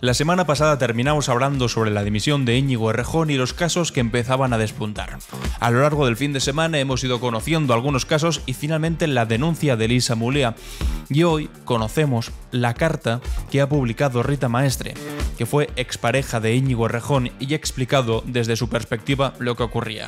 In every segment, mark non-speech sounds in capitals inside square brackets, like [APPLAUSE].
La semana pasada terminamos hablando sobre la dimisión de Íñigo Errejón y los casos que empezaban a despuntar. A lo largo del fin de semana hemos ido conociendo algunos casos y finalmente la denuncia de Elisa Mulea. Y hoy conocemos la carta que ha publicado Rita Maestre, que fue expareja de Íñigo Errejón y ha explicado desde su perspectiva lo que ocurría.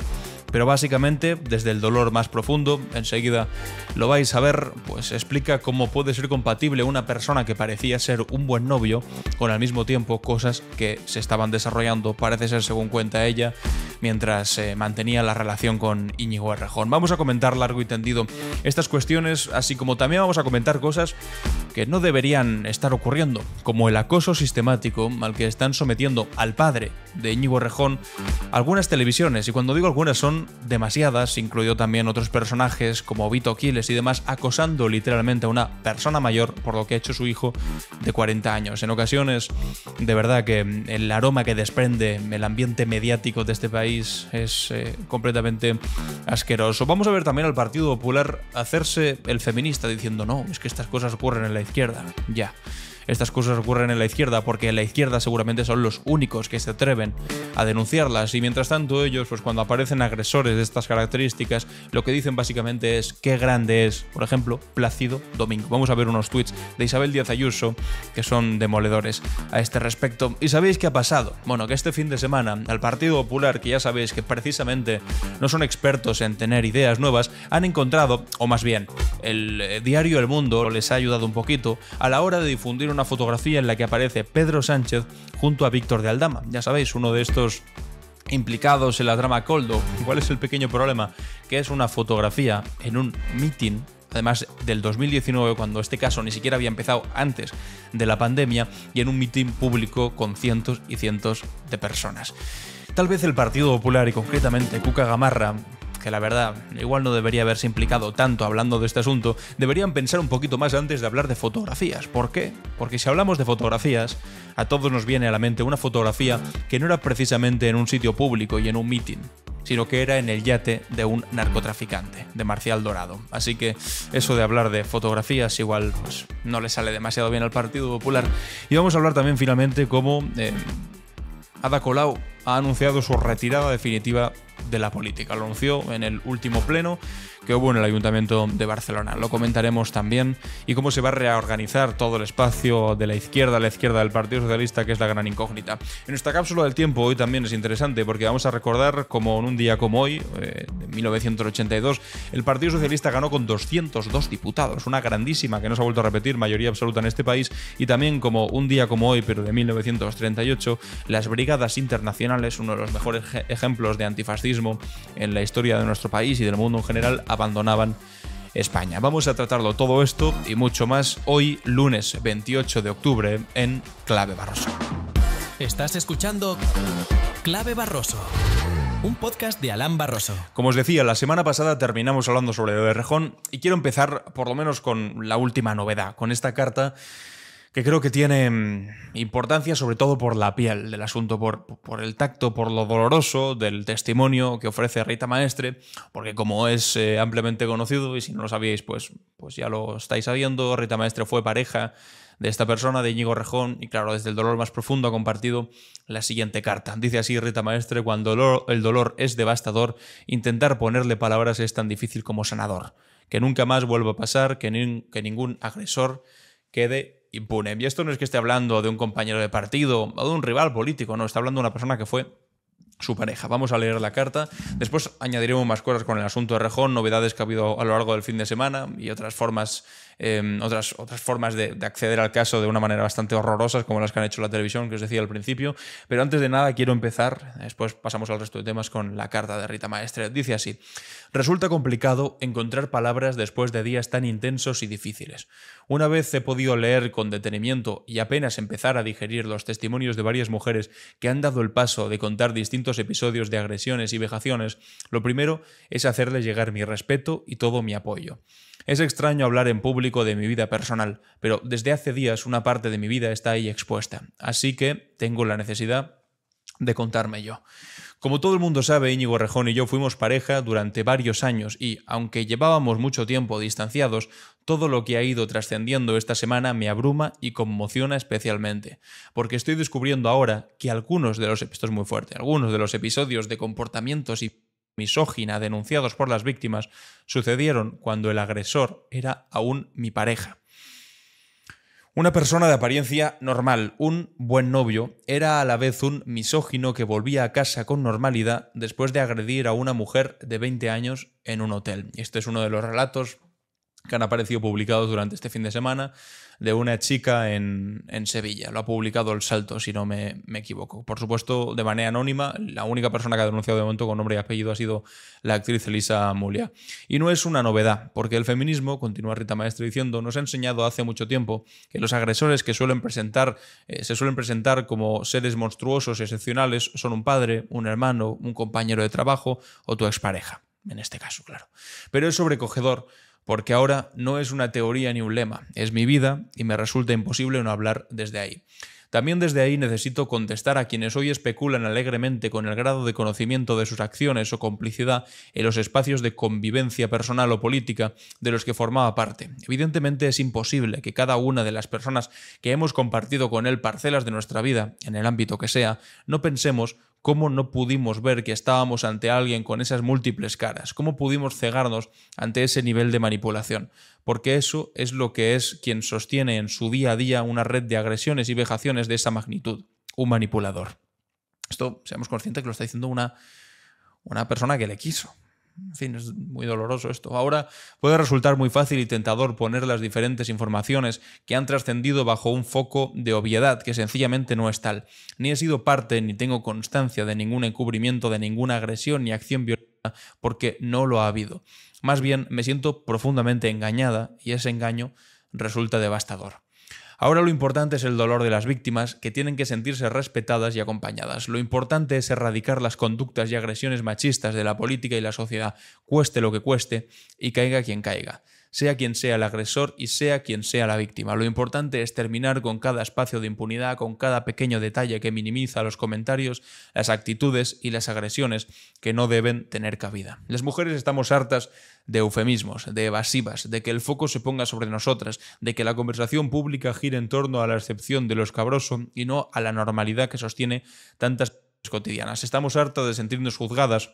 Pero básicamente, desde el dolor más profundo, enseguida lo vais a ver, pues explica cómo puede ser compatible una persona que parecía ser un buen novio con al mismo tiempo cosas que se estaban desarrollando, parece ser según cuenta ella, mientras se mantenía la relación con Íñigo Errejón. Vamos a comentar largo y tendido estas cuestiones, así como también vamos a comentar cosas que no deberían estar ocurriendo, como el acoso sistemático al que están sometiendo al padre de Íñigo Rejón, algunas televisiones, y cuando digo algunas son demasiadas, incluido también otros personajes como Vito Quiles y demás, acosando literalmente a una persona mayor por lo que ha hecho su hijo de 40 años. En ocasiones, de verdad que mm, el aroma que desprende el ambiente mediático de este país es eh, completamente asqueroso. Vamos a ver también al Partido Popular hacerse el feminista diciendo, no, es que estas cosas ocurren en la izquierda. Ya. Estas cosas ocurren en la izquierda porque en la izquierda seguramente son los únicos que se atreven a denunciarlas y mientras tanto ellos, pues cuando aparecen agresores de estas características, lo que dicen básicamente es qué grande es, por ejemplo, Plácido Domingo. Vamos a ver unos tweets de Isabel Díaz Ayuso que son demoledores a este respecto. ¿Y sabéis qué ha pasado? Bueno, que este fin de semana al Partido Popular, que ya sabéis que precisamente no son expertos en tener ideas nuevas, han encontrado, o más bien, el eh, diario El Mundo les ha ayudado un poquito a la hora de difundir una una fotografía en la que aparece Pedro Sánchez junto a Víctor de Aldama. Ya sabéis, uno de estos implicados en la trama Coldo. ¿Cuál es el pequeño problema? Que es una fotografía en un mitin además del 2019, cuando este caso ni siquiera había empezado antes de la pandemia, y en un mitin público con cientos y cientos de personas. Tal vez el Partido Popular y concretamente Cuca Gamarra que la verdad igual no debería haberse implicado tanto hablando de este asunto, deberían pensar un poquito más antes de hablar de fotografías. ¿Por qué? Porque si hablamos de fotografías, a todos nos viene a la mente una fotografía que no era precisamente en un sitio público y en un meeting sino que era en el yate de un narcotraficante, de Marcial Dorado. Así que eso de hablar de fotografías igual pues, no le sale demasiado bien al Partido Popular. Y vamos a hablar también finalmente cómo eh, Ada Colau ha anunciado su retirada definitiva de la política. Lo anunció en el último pleno que hubo en el Ayuntamiento de Barcelona. Lo comentaremos también y cómo se va a reorganizar todo el espacio de la izquierda a la izquierda del Partido Socialista, que es la gran incógnita. En nuestra cápsula del tiempo hoy también es interesante porque vamos a recordar como en un día como hoy, eh, en 1982, el Partido Socialista ganó con 202 diputados, una grandísima que no se ha vuelto a repetir, mayoría absoluta en este país, y también como un día como hoy, pero de 1938, las Brigadas Internacionales, uno de los mejores ejemplos de antifascismo, en la historia de nuestro país y del mundo en general abandonaban España. Vamos a tratarlo todo esto y mucho más hoy, lunes 28 de octubre, en Clave Barroso. Estás escuchando Clave Barroso un podcast de Alain Barroso. Como os decía, la semana pasada terminamos hablando sobre el de Rejón y quiero empezar por lo menos con la última novedad, con esta carta que creo que tiene mm, importancia sobre todo por la piel del asunto, por, por el tacto, por lo doloroso del testimonio que ofrece Rita Maestre, porque como es eh, ampliamente conocido, y si no lo sabíais, pues, pues ya lo estáis sabiendo, Rita Maestre fue pareja de esta persona, de Íñigo Rejón, y claro, desde el dolor más profundo ha compartido la siguiente carta. Dice así Rita Maestre, cuando el dolor, es devastador, intentar ponerle palabras es tan difícil como sanador. Que nunca más vuelva a pasar, que, que ningún agresor quede impune. Y esto no es que esté hablando de un compañero de partido o de un rival político, no, está hablando de una persona que fue su pareja. Vamos a leer la carta. Después añadiremos más cosas con el asunto de Rejón, novedades que ha habido a lo largo del fin de semana y otras formas Em, otras, otras formas de, de, acceder al caso de una manera bastante horrorosa, como las que han hecho la televisión, que os decía al principio. Pero antes de nada, quiero empezar, después pasamos al resto de temas, con la carta de Rita Maestre. Dice así, resulta complicado encontrar palabras después de días tan intensos y difíciles. Una vez he podido leer con detenimiento y apenas empezar a digerir los testimonios de varias mujeres que han dado el paso de contar distintos episodios de agresiones y vejaciones, lo primero es hacerles llegar mi respeto y todo mi apoyo. Es extraño hablar en público de mi vida personal, pero desde hace días una parte de mi vida está ahí expuesta, así que tengo la necesidad de contarme yo. Como todo el mundo sabe, Íñigo Rejón y yo fuimos pareja durante varios años y, aunque llevábamos mucho tiempo distanciados, todo lo que ha ido trascendiendo esta semana me abruma y conmociona especialmente, porque estoy descubriendo ahora que algunos de los episodios muy fuerte, algunos de los episodios de comportamientos y misógina denunciados por las víctimas sucedieron cuando el agresor era aún mi pareja. Una persona de apariencia normal, un buen novio, era a la vez un misógino que volvía a casa con normalidad después de agredir a una mujer de 20 años en un hotel. Este es uno de los relatos que han aparecido publicados durante este fin de semana de una chica en, en Sevilla. Lo ha publicado El Salto, si no me, equivoco. Por supuesto, de manera anónima, la única persona que ha denunciado de momento con nombre y apellido ha sido la actriz Elisa Mulia. Y no es una novedad, porque el feminismo, continúa Rita Maestre diciendo, nos ha enseñado hace mucho tiempo que los agresores que suelen presentar, eh, se suelen presentar como seres monstruosos, y excepcionales, son un padre, un hermano, un compañero de trabajo o tu expareja. En este caso, claro. Pero es sobrecogedor porque ahora no es una teoría ni un lema, es mi vida y me resulta imposible no hablar desde ahí. También desde ahí necesito contestar a quienes hoy especulan alegremente con el grado de conocimiento de sus acciones o complicidad en los espacios de convivencia personal o política de los que formaba parte. Evidentemente es imposible que cada una de las personas que hemos compartido con él parcelas de nuestra vida, en el ámbito que sea, no pensemos cómo no pudimos ver que estábamos ante alguien con esas múltiples caras, cómo pudimos cegarnos ante ese nivel de manipulación, porque eso es lo que es quien sostiene en su día a día una red de agresiones y vejaciones de esa magnitud, un manipulador. Esto seamos conscientes que lo está diciendo una, una persona que le quiso, en fin, es muy doloroso esto. Ahora puede resultar muy fácil y tentador poner las diferentes informaciones que han trascendido bajo un foco de obviedad que sencillamente no es tal. Ni he sido parte ni tengo constancia de ningún encubrimiento, de ninguna agresión ni acción violenta, porque no lo ha habido. Más bien, me siento profundamente engañada y ese engaño resulta devastador. Ahora lo importante es el dolor de las víctimas, que tienen que sentirse respetadas y acompañadas. Lo importante es erradicar las conductas y agresiones machistas de la política y la sociedad, cueste lo que cueste y caiga quien caiga sea quien sea el agresor y sea quien sea la víctima. Lo importante es terminar con cada espacio de impunidad, con cada pequeño detalle que minimiza los comentarios, las actitudes y las agresiones que no deben tener cabida. Las mujeres estamos hartas de eufemismos, de evasivas, de que el foco se ponga sobre nosotras, de que la conversación pública gire en torno a la excepción de lo escabroso y no a la normalidad que sostiene tantas cotidianas. Estamos hartas de sentirnos juzgadas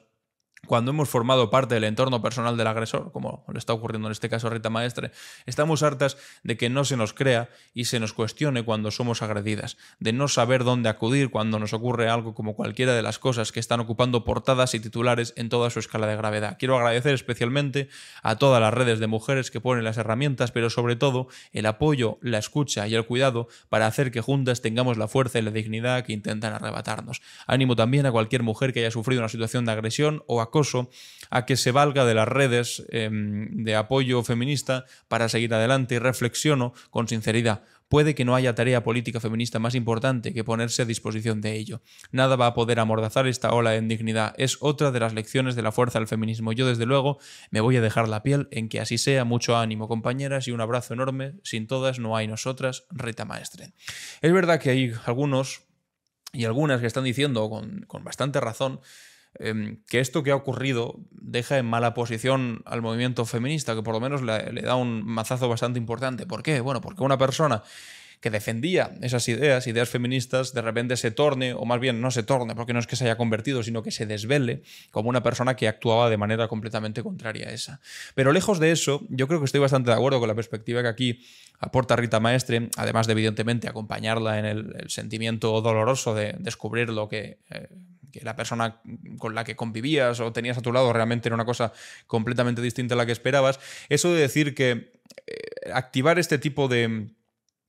cuando hemos formado parte del entorno personal del agresor, como le está ocurriendo en este caso a Rita Maestre, estamos hartas de que no se nos crea y se nos cuestione cuando somos agredidas, de no saber dónde acudir cuando nos ocurre algo como cualquiera de las cosas que están ocupando portadas y titulares en toda su escala de gravedad. Quiero agradecer especialmente a todas las redes de mujeres que ponen las herramientas, pero sobre todo el apoyo, la escucha y el cuidado para hacer que juntas tengamos la fuerza y la dignidad que intentan arrebatarnos. Ánimo también a cualquier mujer que haya sufrido una situación de agresión o a a que se valga de las redes em, de apoyo feminista para seguir adelante y reflexiono con sinceridad. Puede que no haya tarea política feminista más importante que ponerse a disposición de ello. Nada va a poder amordazar esta ola de dignidad Es otra de las lecciones de la fuerza del feminismo. Yo, desde luego, me voy a dejar la piel en que así sea. Mucho ánimo, compañeras, y un abrazo enorme. Sin todas no hay nosotras, Rita Maestre. Es verdad que hay algunos y algunas que están diciendo con, con bastante razón Em, que esto que ha ocurrido deja en mala posición al movimiento feminista, que por lo menos le, da un mazazo bastante importante. ¿Por qué? Bueno, porque una persona que defendía esas ideas, ideas feministas, de repente se torne, o más bien no se torne, porque no es que se haya convertido, sino que se desvele como una persona que actuaba de manera completamente contraria a esa. Pero lejos de eso, yo creo que estoy bastante de acuerdo con la perspectiva que aquí aporta Rita Maestre, además de evidentemente acompañarla en el, sentimiento doloroso de descubrir lo que... Eh, que la persona con la que convivías o tenías a tu lado realmente era una cosa completamente distinta a la que esperabas. Eso de decir que eh, activar este tipo de,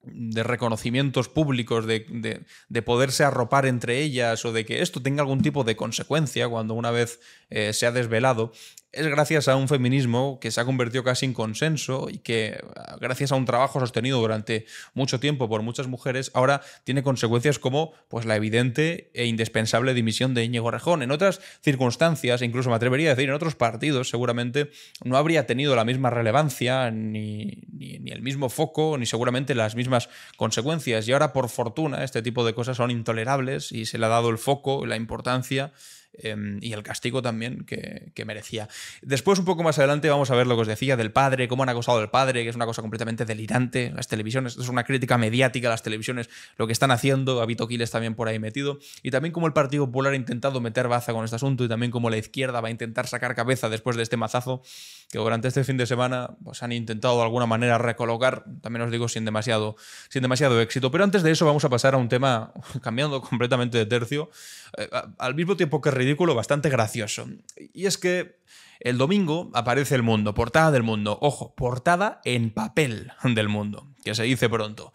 reconocimientos públicos, de, poderse arropar entre ellas o de que esto tenga algún tipo de consecuencia cuando una vez eh, se ha desvelado, es gracias a un feminismo que se ha convertido casi en consenso y que gracias a un trabajo sostenido durante mucho tiempo por muchas mujeres, ahora tiene consecuencias como pues, la evidente e indispensable dimisión de Íñigo Rejón. En otras circunstancias, incluso me atrevería a decir, en otros partidos seguramente no habría tenido la misma relevancia, ni, ni el mismo foco, ni seguramente las mismas consecuencias. Y ahora, por fortuna, este tipo de cosas son intolerables y se le ha dado el foco, la importancia Em, y el castigo también que, que, merecía. Después, un poco más adelante, vamos a ver lo que os decía del padre, cómo han acosado al padre, que es una cosa completamente delirante. Las televisiones, es una crítica mediática a las televisiones, lo que están haciendo, Habito Quiles también por ahí metido, y también cómo el Partido Popular ha intentado meter baza con este asunto y también cómo la izquierda va a intentar sacar cabeza después de este mazazo que durante este fin de semana pues, han intentado de alguna manera recolocar, también os digo, sin demasiado, sin demasiado éxito. Pero antes de eso vamos a pasar a un tema, [LAUGHS] cambiando completamente de tercio, eh, al mismo tiempo que ridículo, bastante gracioso. Y es que el domingo aparece El Mundo, portada del Mundo, ojo, portada en papel del Mundo, que se dice pronto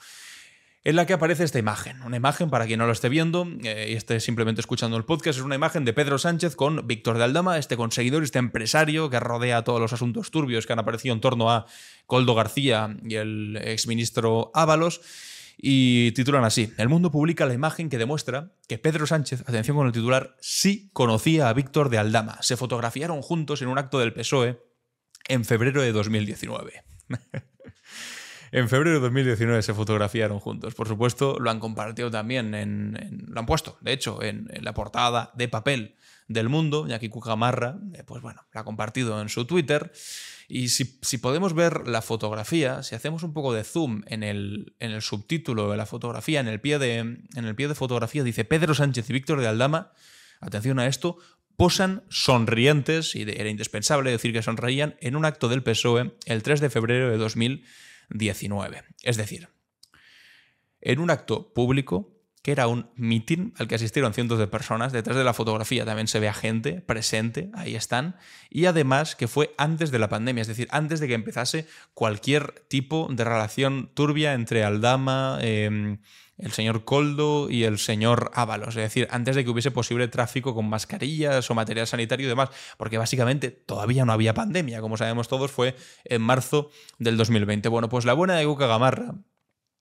en la que aparece esta imagen. Una imagen, para quien no lo esté viendo eh, y esté simplemente escuchando el podcast, es una imagen de Pedro Sánchez con Víctor de Aldama, este conseguidor, este empresario que rodea todos los asuntos turbios que han aparecido en torno a Coldo García y el exministro Ábalos. Y titulan así, El Mundo publica la imagen que demuestra que Pedro Sánchez, atención con el titular, sí conocía a Víctor de Aldama. Se fotografiaron juntos en un acto del PSOE en febrero de 2019. [LAUGHS] En febrero de 2019 se fotografiaron juntos. Por supuesto, lo han compartido también, en, lo han puesto, de hecho, en, la portada de papel del mundo. Jackie Cucamarra, eh, pues bueno, la ha compartido en su Twitter. Y si, podemos ver la fotografía, si hacemos un poco de zoom en el, en el subtítulo de la fotografía, en el, pie de, en el pie de fotografía, dice Pedro Sánchez y Víctor de Aldama, atención a esto, posan sonrientes, y era indispensable decir que sonreían, en un acto del PSOE el 3 de febrero de 2000 19. Es decir, en un acto público que era un mitin al que asistieron cientos de personas. Detrás de la fotografía también se ve a gente presente, ahí están. Y además que fue antes de la pandemia, es decir, antes de que empezase cualquier tipo de relación turbia entre Aldama, em, el señor Coldo y el señor Ábalos. Es decir, antes de que hubiese posible tráfico con mascarillas o material sanitario y demás, porque básicamente todavía no había pandemia, como sabemos todos, fue en marzo del 2020. Bueno, pues la buena de Guca Gamarra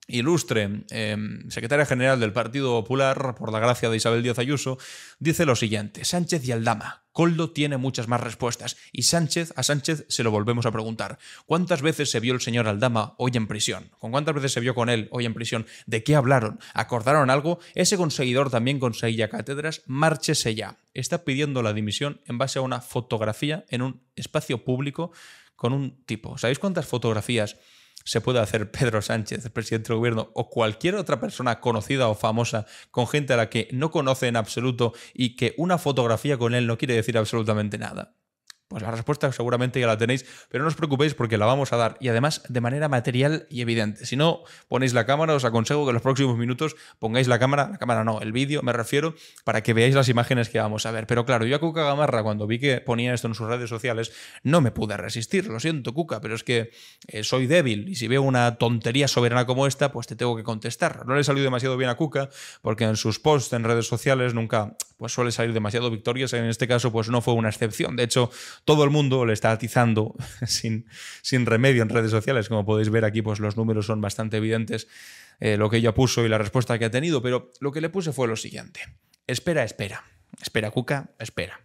ilustre eh, secretaria general del Partido Popular, por la gracia de Isabel Díaz Ayuso, dice lo siguiente, Sánchez y Aldama, Coldo tiene muchas más respuestas y Sánchez a Sánchez se lo volvemos a preguntar. ¿Cuántas veces se vio el señor Aldama hoy en prisión? ¿Con cuántas veces se vio con él hoy en prisión? ¿De qué hablaron? ¿Acordaron algo? Ese conseguidor también conseguía cátedras, márchese ya. Está pidiendo la dimisión en base a una fotografía en un espacio público con un tipo. ¿Sabéis cuántas fotografías se puede hacer [LAUGHS] Pedro Sánchez, presidente del gobierno, o cualquier otra persona conocida o famosa con gente a la que no conoce en absoluto y que una fotografía con él no quiere decir absolutamente nada. Pues la respuesta seguramente ya la tenéis, pero no os preocupéis porque la vamos a dar y además de manera material y evidente. Si no ponéis la cámara, os aconsejo que en los próximos minutos pongáis la cámara, la cámara no, el vídeo me refiero, para que veáis las imágenes que vamos a ver. Pero claro, yo a Cuca Gamarra cuando vi que ponía esto en sus redes sociales no me pude resistir, lo siento Cuca, pero es que eh, soy débil y si veo una tontería soberana como esta, pues te tengo que contestar. No le salió demasiado bien a Cuca porque en sus posts en redes sociales nunca pues suele salir demasiado victorias, en este caso pues no fue una excepción. De hecho, todo el mundo le está atizando [LAUGHS] sin, sin remedio en redes sociales. Como podéis ver aquí, pues los números son bastante evidentes, eh, lo que ella puso y la respuesta que ha tenido, pero lo que le puse fue lo siguiente. Espera, espera. Espera, Cuca, espera.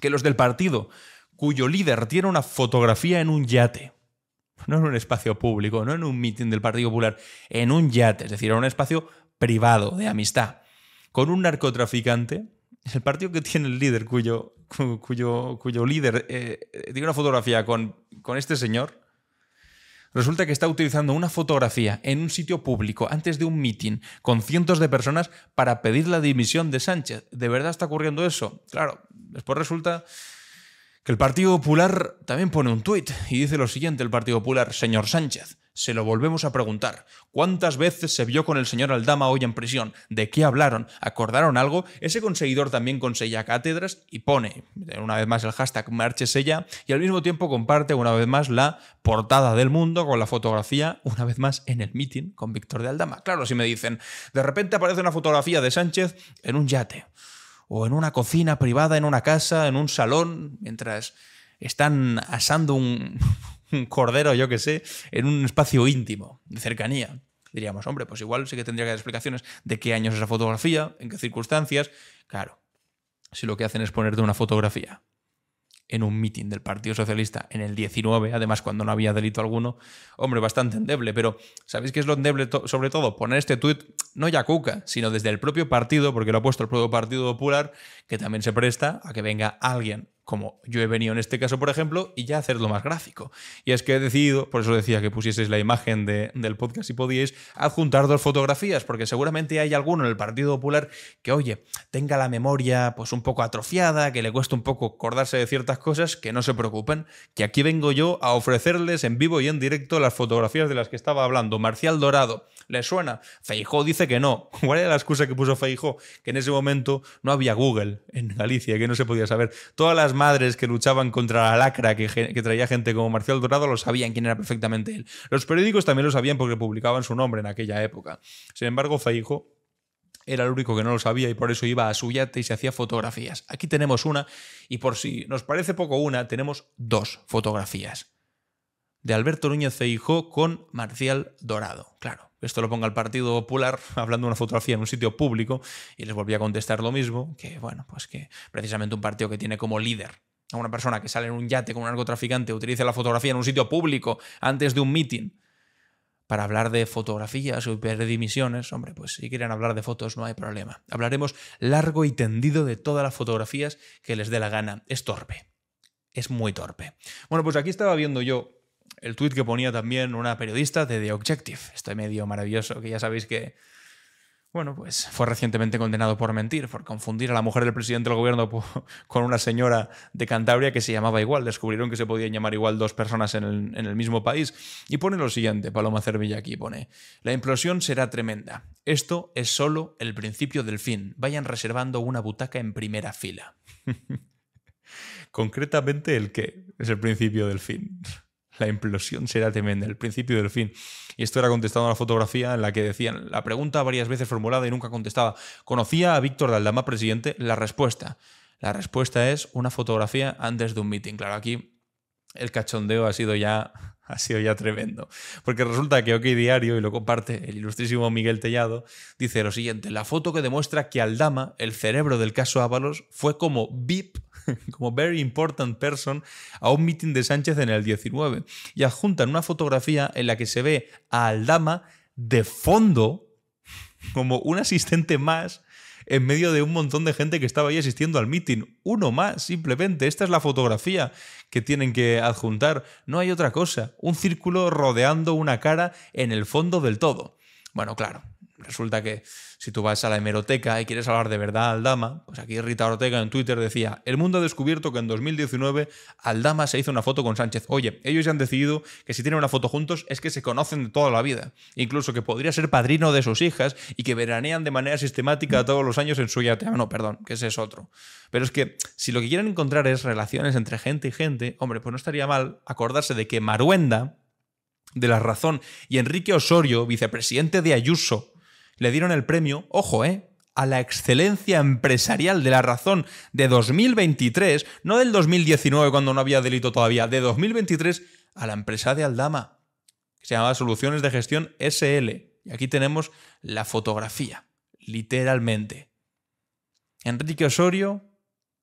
Que los del partido cuyo líder tiene una fotografía en un yate, no en un espacio público, no en un mitin del Partido Popular, en un yate, es decir, en un espacio privado de amistad, con un narcotraficante, el partido que tiene el líder cuyo cuyo, cuyo, líder eh, eh, tiene una fotografía con, con este señor, resulta que está utilizando una fotografía en un sitio público antes de un mitin con cientos de personas para pedir la dimisión de Sánchez. ¿De verdad está ocurriendo eso? Claro, después resulta que el Partido Popular también pone un tuit y dice lo siguiente, el Partido Popular, señor Sánchez. Se lo volvemos a preguntar. ¿Cuántas veces se vio con el señor Aldama hoy en prisión? ¿De qué hablaron? ¿Acordaron algo? Ese conseguidor también consella cátedras y pone eh, una vez más el hashtag Marchesella y al mismo tiempo comparte una vez más la portada del mundo con la fotografía, una vez más en el meeting con Víctor de Aldama. Claro, si me dicen, de repente aparece una fotografía de Sánchez en un yate o en una cocina privada, en una casa, en un salón, mientras están asando un, un cordero, yo qué sé, en un espacio íntimo, de cercanía. Diríamos, hombre, pues igual sí que tendría que dar explicaciones de qué año es esa fotografía, en qué circunstancias. Claro, si lo que hacen es ponerte una fotografía en un mitin del Partido Socialista en el 19, además cuando no había delito alguno, hombre, bastante endeble, pero ¿sabéis qué es lo endeble sobre todo? Poner este tuit, no ya Cuca, sino desde el propio partido, porque lo ha puesto el propio Partido Popular, que también se presta a que venga alguien como yo he venido en este caso, por ejemplo, y ya hacerlo más gráfico. Y es que he decidido, por eso decía que pusieseis la imagen del podcast si podíais, adjuntar dos fotografías, porque seguramente hay alguno en el Partido Popular que, oye, tenga la memoria pues un poco atrofiada, que le cuesta un poco acordarse de ciertas cosas, que no se preocupen, que aquí vengo yo a ofrecerles en vivo y en directo las fotografías de las que estaba hablando Marcial Dorado, ¿Le suena? Feijó dice que no. [LAUGHS] ¿Cuál era la excusa que puso Feijó? Que en ese momento no había Google en Galicia, que no se podía saber. Todas las madres que luchaban contra la lacra que, que traía gente como Marcial Dorado lo sabían quién era perfectamente él. Los periódicos también lo sabían porque publicaban su nombre en aquella época. Sin embargo, Feijó era el único que no lo sabía y por eso iba a su yate y se hacía fotografías. Aquí tenemos una y por si nos parece poco una, tenemos dos fotografías. De Alberto Núñez Feijó con Marcial Dorado, claro esto lo ponga el Partido Popular [LAUGHS] hablando de una fotografía en un sitio público y les volví a contestar lo mismo, que bueno, pues que precisamente un partido que tiene como líder a una persona que sale en un yate con un narcotraficante, utilice la fotografía en un sitio público antes de un mitin para hablar de fotografías o dimisiones. hombre, pues si quieren hablar de fotos no hay problema. Hablaremos largo y tendido de todas las fotografías que les dé la gana. Es torpe. Es muy torpe. Bueno, pues aquí estaba viendo yo el tuit que ponía también una periodista de The Objective, este medio maravilloso que ya sabéis que, bueno, pues fue recientemente condenado por mentir, por confundir a la mujer del presidente del gobierno [LAUGHS] con una señora de Cantabria que se llamaba igual. Descubrieron que se podían llamar igual dos personas en el, mismo país. Y pone lo siguiente, Paloma Cervilla aquí pone, la implosión será tremenda. Esto es solo el principio del fin. Vayan reservando una butaca en primera fila. [LAUGHS] Concretamente el qué es el principio del fin. La implosión será tremenda, el principio del fin. Y esto era contestado a la fotografía en la que decían la pregunta varias veces formulada y nunca contestaba. ¿Conocía a Víctor Daldama, presidente? La respuesta. La respuesta es una fotografía antes de un meeting. Claro, aquí el cachondeo ha sido ya [LAUGHS] ha sido ya tremendo. Porque resulta que OK Diario, y lo comparte el ilustrísimo Miguel Tellado, dice lo siguiente, la foto que demuestra que Aldama, el cerebro del caso Ábalos, fue como VIP [LAUGHS] como Very Important Person a un meeting de Sánchez en el 19 y adjuntan una fotografía en la que se ve a Aldama de fondo [LAUGHS] como un asistente más en medio de un montón de gente que estaba ahí asistiendo al meeting. Uno más, simplemente. Esta es la fotografía que tienen que adjuntar. No hay otra cosa. Un círculo rodeando una cara en el fondo del todo. Bueno, claro, resulta que si tú vas a la hemeroteca y quieres hablar de verdad a Aldama, pues aquí Rita Ortega en Twitter decía, el mundo ha descubierto que en 2019 Aldama se hizo una foto con Sánchez. Oye, ellos ya han decidido que si tienen una foto juntos es que se conocen de toda la vida, incluso que podría ser padrino de sus hijas y que veranean de manera sistemática todos los años en su yate. Ah, no, perdón, que ese es otro. Pero es que si lo que quieren encontrar es relaciones entre gente y gente, hombre, pues no estaría mal acordarse de que Maruenda, de la Razón y Enrique Osorio, vicepresidente de Ayuso, le dieron el premio, ojo, ¿eh? a la excelencia empresarial de la razón de 2023, no del 2019 cuando no había delito todavía, de 2023 a la empresa de Aldama, que se llamaba Soluciones de Gestión SL. Y aquí tenemos la fotografía, literalmente. Enrique Osorio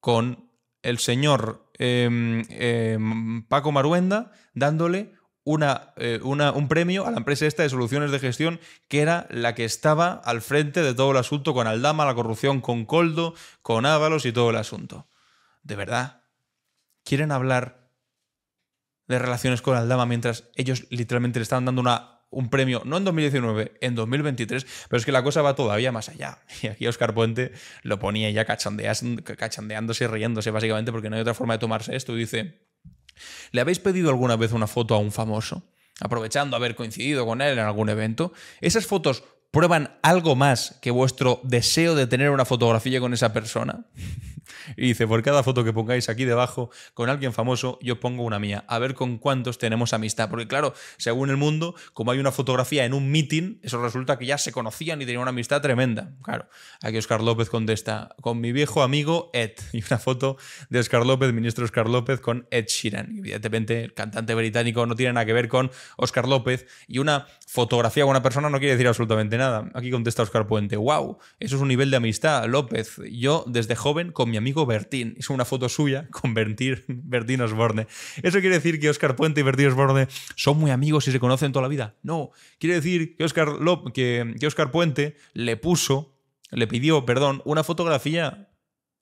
con el señor em, em, Paco Maruenda dándole eh, una, un premio a la empresa esta de soluciones de gestión, que era la que estaba al frente de todo el asunto con Aldama, la corrupción con Coldo, con Ábalos y todo el asunto. De verdad, ¿quieren hablar de relaciones con Aldama mientras ellos literalmente le están dando una, un premio, no en 2019, en 2023? Pero es que la cosa va todavía más allá. [LAUGHS] Y aquí Oscar Puente lo ponía ya cachandeándose y riéndose básicamente porque no hay otra forma de tomarse esto y dice... ¿Le habéis pedido alguna vez una foto a un famoso? Aprovechando haber coincidido con él en algún evento. Esas fotos prueban algo más que vuestro deseo de tener una fotografía con esa persona. Y dice, por cada foto que pongáis aquí debajo con alguien famoso, yo pongo una mía. A ver con cuántos tenemos amistad. Porque claro, según el mundo, como hay una fotografía en un meeting, eso resulta que ya se conocían y tenían una amistad tremenda. Claro, aquí Oscar López contesta, con mi viejo amigo Ed. [LAUGHS] Y una foto de Oscar López, ministro Oscar López, con Ed Sheeran. Evidentemente, el cantante británico no tiene nada que ver con Oscar López. Y una fotografía con una persona no quiere decir absolutamente nada. Aquí contesta Oscar Puente, wow, eso es un nivel de amistad, López. Yo desde joven con mi amigo amigo Bertín. Hizo una foto suya con [LAUGHS] Bertín, Osborne. ¿Eso quiere decir que Oscar Puente y Bertín Osborne son muy amigos y se conocen toda la vida? No. Quiere decir que Oscar, que Oscar Puente le puso, le pidió, perdón, una fotografía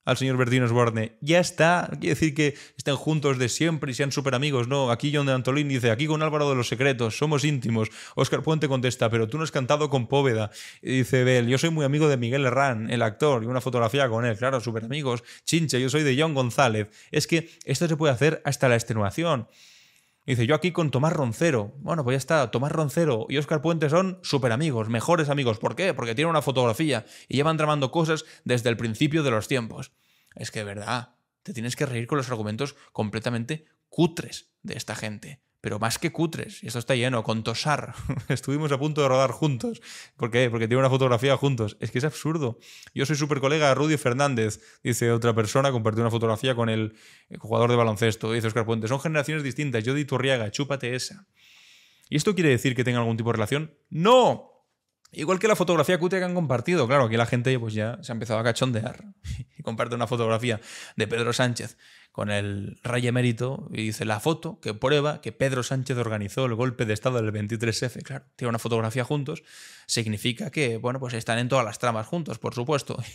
al señor Bertino Osborne. Ya está, quiere decir que están juntos de siempre y sean súper amigos. No, aquí John de Antolín dice, aquí con Álvaro de los Secretos, somos íntimos. Oscar Puente contesta, pero tú no has cantado con Póveda. Y dice Bel, yo soy muy amigo de Miguel Herrán, el actor, y una fotografía con él, claro, súper amigos. Chinche, yo soy de John González. Es que esto se puede hacer hasta la extenuación. Dice, yo aquí con Tomás Roncero. Bueno, pues ya está, Tomás Roncero y Oscar Puente son súper amigos, mejores amigos. ¿Por qué? Porque tienen una fotografía y llevan tramando cosas desde el principio de los tiempos. Es que, verdad, te tienes que reír con los argumentos completamente cutres de esta gente pero más que cutres. Y esto está lleno, con Tosar. [LAUGHS] Estuvimos a punto de rodar juntos. ¿Por qué? Porque tiene una fotografía juntos. Es que es absurdo. Yo soy súper colega Rudy Fernández, dice otra persona, compartió una fotografía con el jugador de baloncesto, dice Oscar Puente. Son generaciones distintas. Yo de Iturriaga, chúpate esa. ¿Y esto quiere decir que tenga algún tipo de relación? ¡No! Igual que la fotografía cutre que han compartido, claro, aquí la gente pues ya se ha empezado a cachondear [LAUGHS] y comparte una fotografía de Pedro Sánchez con el rey emérito y dice la foto que prueba que Pedro Sánchez organizó el golpe de Estado del 23F. Claro, tiene una fotografía juntos, significa que, bueno, pues están en todas las tramas juntos, por supuesto. [LAUGHS]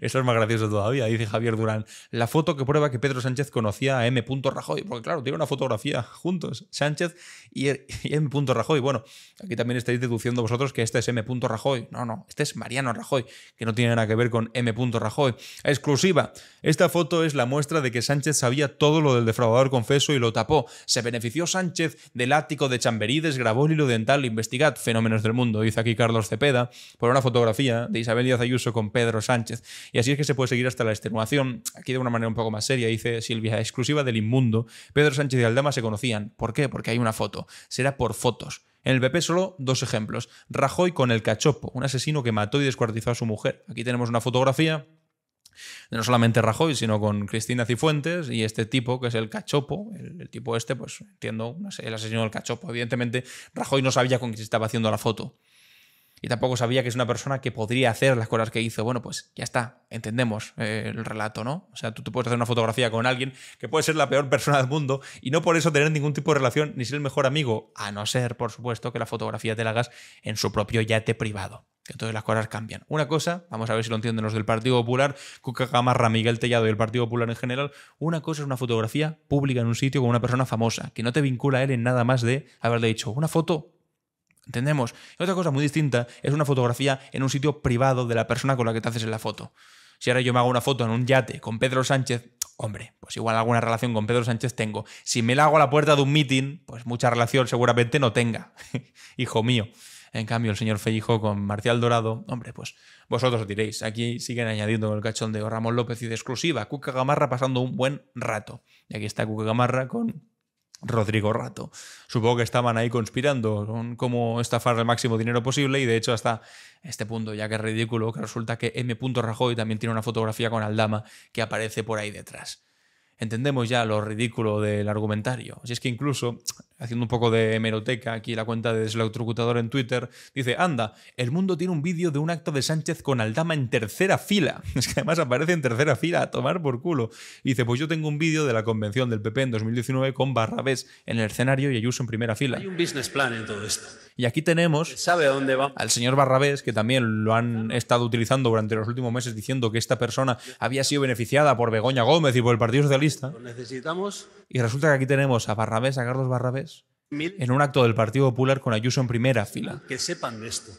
Eso es más gracioso todavía, dice Javier Durán. La foto que prueba que Pedro Sánchez conocía a M. Rajoy, porque claro, tiene una fotografía juntos, Sánchez y M. Rajoy. Bueno, aquí también estáis deduciendo vosotros que este es M. Rajoy. No, no, este es Mariano Rajoy, que no tiene nada que ver con M. Rajoy. Exclusiva. Esta foto es la muestra de que Sánchez sabía todo lo del defraudador confeso y lo tapó. Se benefició Sánchez del ático de Chamberí, grabó el hilo dental, investigad fenómenos del mundo, dice aquí Carlos Cepeda, por una fotografía de Isabel Díaz Ayuso con Pedro Sánchez. Y así es que se puede seguir hasta la extenuación. Aquí de una manera un poco más seria, dice Silvia, exclusiva del inmundo. Pedro Sánchez y Aldama se conocían. ¿Por qué? Porque hay una foto. Será por fotos. En el PP solo dos ejemplos. Rajoy con el cachopo, un asesino que mató y descuartizó a su mujer. Aquí tenemos una fotografía no solamente Rajoy, sino con Cristina Cifuentes y este tipo que es el cachopo, el, tipo este, pues entiendo, el asesino del cachopo. Evidentemente, Rajoy no sabía con quién se estaba haciendo la foto y tampoco sabía que es una persona que podría hacer las cosas que hizo. Bueno, pues ya está, entendemos eh, el relato, ¿no? O sea, tú puedes hacer una fotografía con alguien que puede ser la peor persona del mundo y no por eso tener ningún tipo de relación ni ser el mejor amigo, a no ser, por supuesto, que la fotografía te la hagas en su propio yate privado. entonces las cosas cambian. Una cosa, vamos a ver si lo entienden los del Partido Popular, Cuca Gamarra, Miguel Tellado y el Partido Popular en general, una cosa es una fotografía pública en un sitio con una persona famosa, que no te vincula a él en nada más de haberle dicho una foto Entendemos. otra cosa muy distinta es una fotografía en un sitio privado de la persona con la que te haces la foto. Si ahora yo me hago una foto en un yate con Pedro Sánchez, hombre, pues igual alguna relación con Pedro Sánchez tengo. Si me la hago a la puerta de un meeting, pues mucha relación seguramente no tenga. [LAUGHS] Hijo mío. En cambio, el señor Feijo con Marcial Dorado, hombre, pues vosotros diréis. Aquí siguen añadiendo el cachón de Ramón López y de exclusiva. Cuca Gamarra pasando un buen rato. Y aquí está Cuca Gamarra con Rodrigo Rato. Supongo que estaban ahí conspirando con cómo estafar el máximo dinero posible y de hecho hasta este punto ya que es ridículo que resulta que M. Rajoy también tiene una fotografía con Aldama que aparece por ahí detrás entendemos ya lo ridículo del argumentario. Si es que incluso, haciendo un poco de hemeroteca, aquí la cuenta de Slautrocutador en Twitter, dice, anda, el mundo tiene un vídeo de un acto de Sánchez con Aldama en tercera fila. [LAUGHS] Es que además aparece en tercera fila, a tomar por culo. dice, pues yo tengo un vídeo de la convención del PP en 2019 con Barrabés en el escenario y Ayuso en primera fila. Hay un business plan en todo esto. Y aquí tenemos ¿Sabe dónde va? al señor Barrabés, que también lo han estado utilizando durante los últimos meses diciendo que esta persona había sido beneficiada por Begoña Gómez y por el Partido Socialista. necesitamos. Y resulta que aquí tenemos a Barrabés, a Carlos Barrabés, en un acto del Partido Popular con Ayuso en primera fila. Que sepan de esto.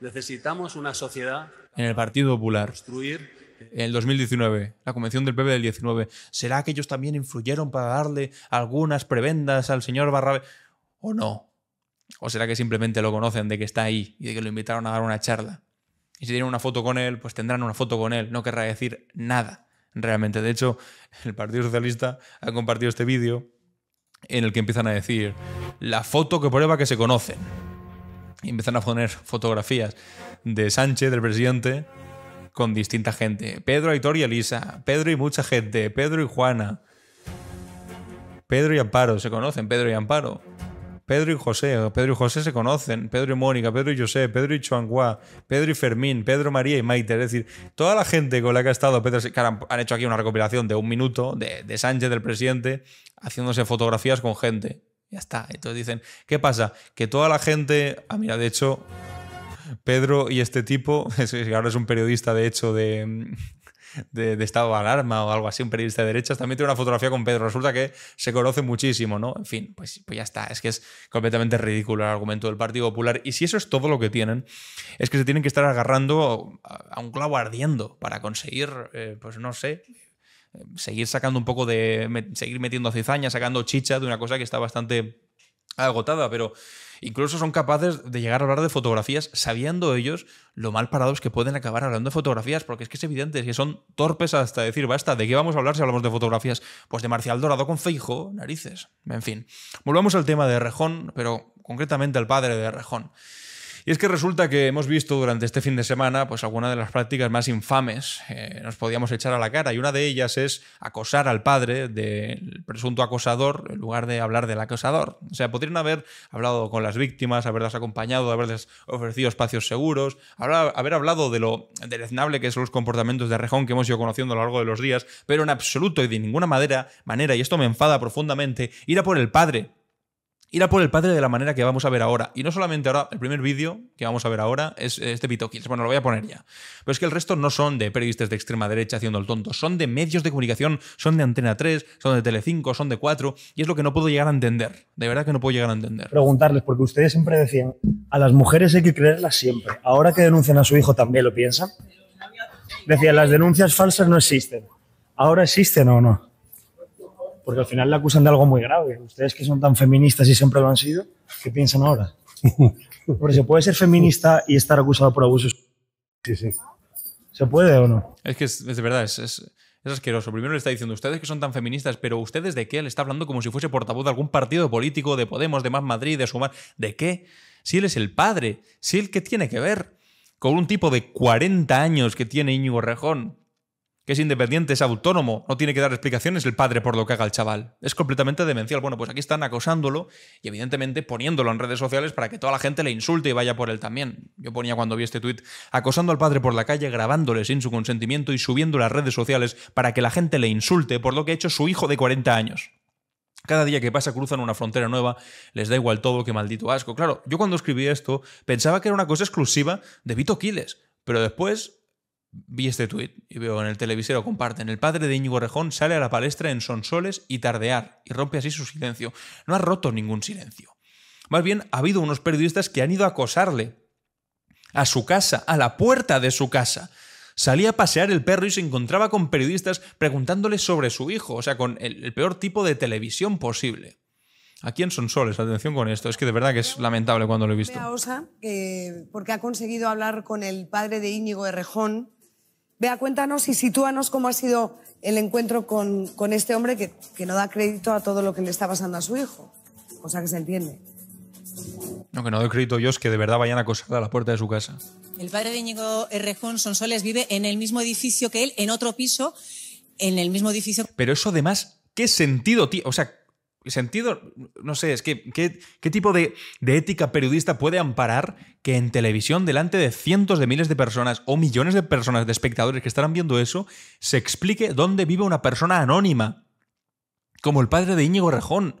Necesitamos una sociedad. En el Partido Popular. Construir en el 2019, la convención del PP del 19. ¿Será que ellos también influyeron para darle algunas prebendas al señor Barrabés? ¿O no? ¿O será que simplemente lo conocen de que está ahí y de que lo invitaron a dar una charla? Y si tienen una foto con él, pues tendrán una foto con él. No querrá decir nada realmente. De hecho, [LAUGHS] el Partido Socialista ha compartido este vídeo en el que empiezan a decir la foto que prueba que se conocen. Y empiezan a poner fotografías de Sánchez, del presidente, con distinta gente. Pedro, Aitor y Elisa. Pedro y mucha gente. Pedro y Juana. Pedro y Amparo. Se conocen Pedro y Amparo. Pedro y José, Pedro y José se conocen, Pedro y Mónica, Pedro y José, Pedro y Chuangua, Pedro y Fermín, Pedro María y Maite. Es decir, toda la gente con la que ha estado Pedro, han, hecho aquí una recopilación de un minuto de, de Sánchez, del presidente, haciéndose fotografías con gente. Ya está. Entonces dicen, ¿qué pasa? Que toda la gente. Ah, mira, de hecho, Pedro y este tipo, [LAUGHS] ahora es un periodista de hecho de, de, estado de alarma o algo así, un periodista de derechas, también tiene una fotografía con Pedro. Resulta que se conoce muchísimo, ¿no? En fin, pues, pues ya está. Es que es completamente ridículo el argumento del Partido Popular. Y si eso es todo lo que tienen, es que se tienen que estar agarrando a, un clavo ardiendo para conseguir, eh, pues no sé, seguir sacando un poco de. seguir metiendo cizaña, sacando chicha de una cosa que está bastante agotada, pero Incluso son capaces de llegar a hablar de fotografías sabiendo ellos lo mal parados que pueden acabar hablando de fotografías, porque es que es evidente que son torpes hasta decir, basta, ¿de qué vamos a hablar si hablamos de fotografías? Pues de Marcial Dorado con Feijo, narices. En fin, volvamos al tema de Rejón, pero concretamente al padre de Rejón. Y es que resulta que hemos visto durante este fin de semana pues alguna de las prácticas más infames eh, nos podíamos echar a la cara y una de ellas es acosar al padre del presunto acosador en lugar de hablar del acosador. O sea, podrían haber hablado con las víctimas, haberlas acompañado, haberles ofrecido espacios seguros, haber hablado de lo deleznable que son los comportamientos de Rejón que hemos ido conociendo a lo largo de los días, pero en absoluto y de ninguna manera, manera y esto me enfada profundamente, ir a por el padre ir a por el padre de la manera que vamos a ver ahora. Y no solamente ahora, el primer vídeo que vamos a ver ahora es eh, este Pitokins. Bueno, lo voy a poner ya. Pero es que el resto no son de periodistas de extrema derecha haciendo el tonto, son de medios de comunicación, son de Antena 3, son de Telecinco, son de 4, y es lo que no puedo llegar a entender. De verdad que no puedo llegar a entender. Preguntarles, porque ustedes siempre decían, a las mujeres hay que creerlas siempre. Ahora que denuncian a su hijo también lo piensan. Decían, las denuncias falsas no existen. ¿Ahora existen o no? Porque al final la acusan de algo muy grave. Ustedes que son tan feministas y siempre lo han sido, ¿qué piensan ahora? Porque [LAUGHS] se puede ser feminista y estar acusado por abusos. Sí, sí. ¿Se puede o no? Es que es, de verdad, es, asqueroso. Primero le está diciendo, ustedes que son tan feministas, pero ustedes de qué? Le está hablando como si fuese portavoz de algún partido político, de Podemos, de Más Madrid, de Sumar. ¿De qué? Si él es el padre, si él que tiene que ver con un tipo de 40 años que tiene Íñigo Rejón, es independiente, es autónomo, no tiene que dar explicaciones el padre por lo que haga el chaval. Es completamente demencial. Bueno, pues aquí están acosándolo y evidentemente poniéndolo en redes sociales para que toda la gente le insulte y vaya por él también. Yo ponía cuando vi este tuit acosando al padre por la calle, grabándole sin su consentimiento y subiendo las redes sociales para que la gente le insulte por lo que ha hecho su hijo de 40 años. Cada día que pasa cruzan una frontera nueva, les da igual todo, qué maldito asco. Claro, yo cuando escribí esto pensaba que era una cosa exclusiva de Vito Quiles, pero después Vi este tuit y veo en el televisero, comparten, el padre de Íñigo Rejón sale a la palestra en sonsoles y tardear y rompe así su silencio. No ha roto ningún silencio. Más bien, ha habido unos periodistas que han ido a acosarle a su casa, a la puerta de su casa. Salía a pasear el perro y se encontraba con periodistas preguntándole sobre su hijo, o sea, con el, peor tipo de televisión posible. Aquí en Sonsoles, atención con esto, es que de verdad que es lamentable cuando lo he visto. porque ha conseguido hablar con el padre de Íñigo Rejón Vea, cuéntanos y sitúanos cómo ha sido el encuentro con, este hombre que, no da crédito a todo lo que le está pasando a su hijo, cosa que se entiende. No, que no doy crédito yo, es que de verdad vayan a acosar a la puerta de su casa. El padre de Íñigo Errejón Sonsoles vive en el mismo edificio que él, en otro piso, en el mismo edificio. Pero eso además, ¿qué sentido tiene? O sea, sentido, no sé, es que qué, tipo de, de, ética periodista puede amparar que en televisión, delante de cientos de miles de personas o millones de personas, de espectadores que estarán viendo eso, se explique dónde vive una persona anónima, como el padre de Íñigo Rejón.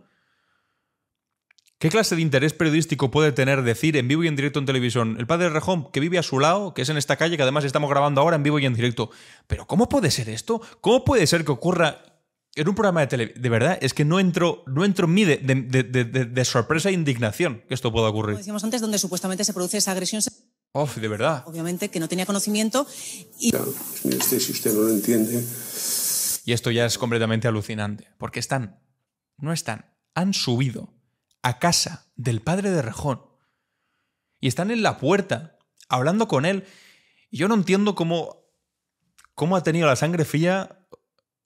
¿Qué clase de interés periodístico puede tener decir en vivo y en directo en televisión el padre de Rejón, que vive a su lado, que es en esta calle, que además estamos grabando ahora en vivo y en directo? Pero ¿cómo puede ser esto? ¿Cómo puede ser que ocurra en un programa de televisión. De verdad, es que no entro, no entro mide mí de, sorpresa e indignación que esto pueda ocurrir. Como decíamos antes, donde supuestamente se produce esa agresión. Uf, de verdad. Obviamente que no tenía conocimiento y. si usted no lo entiende. Y esto ya es completamente alucinante, porque están, no están, han subido a casa del padre de Rejón y están en la puerta hablando con él. Y yo no entiendo cómo, cómo ha tenido la sangre fría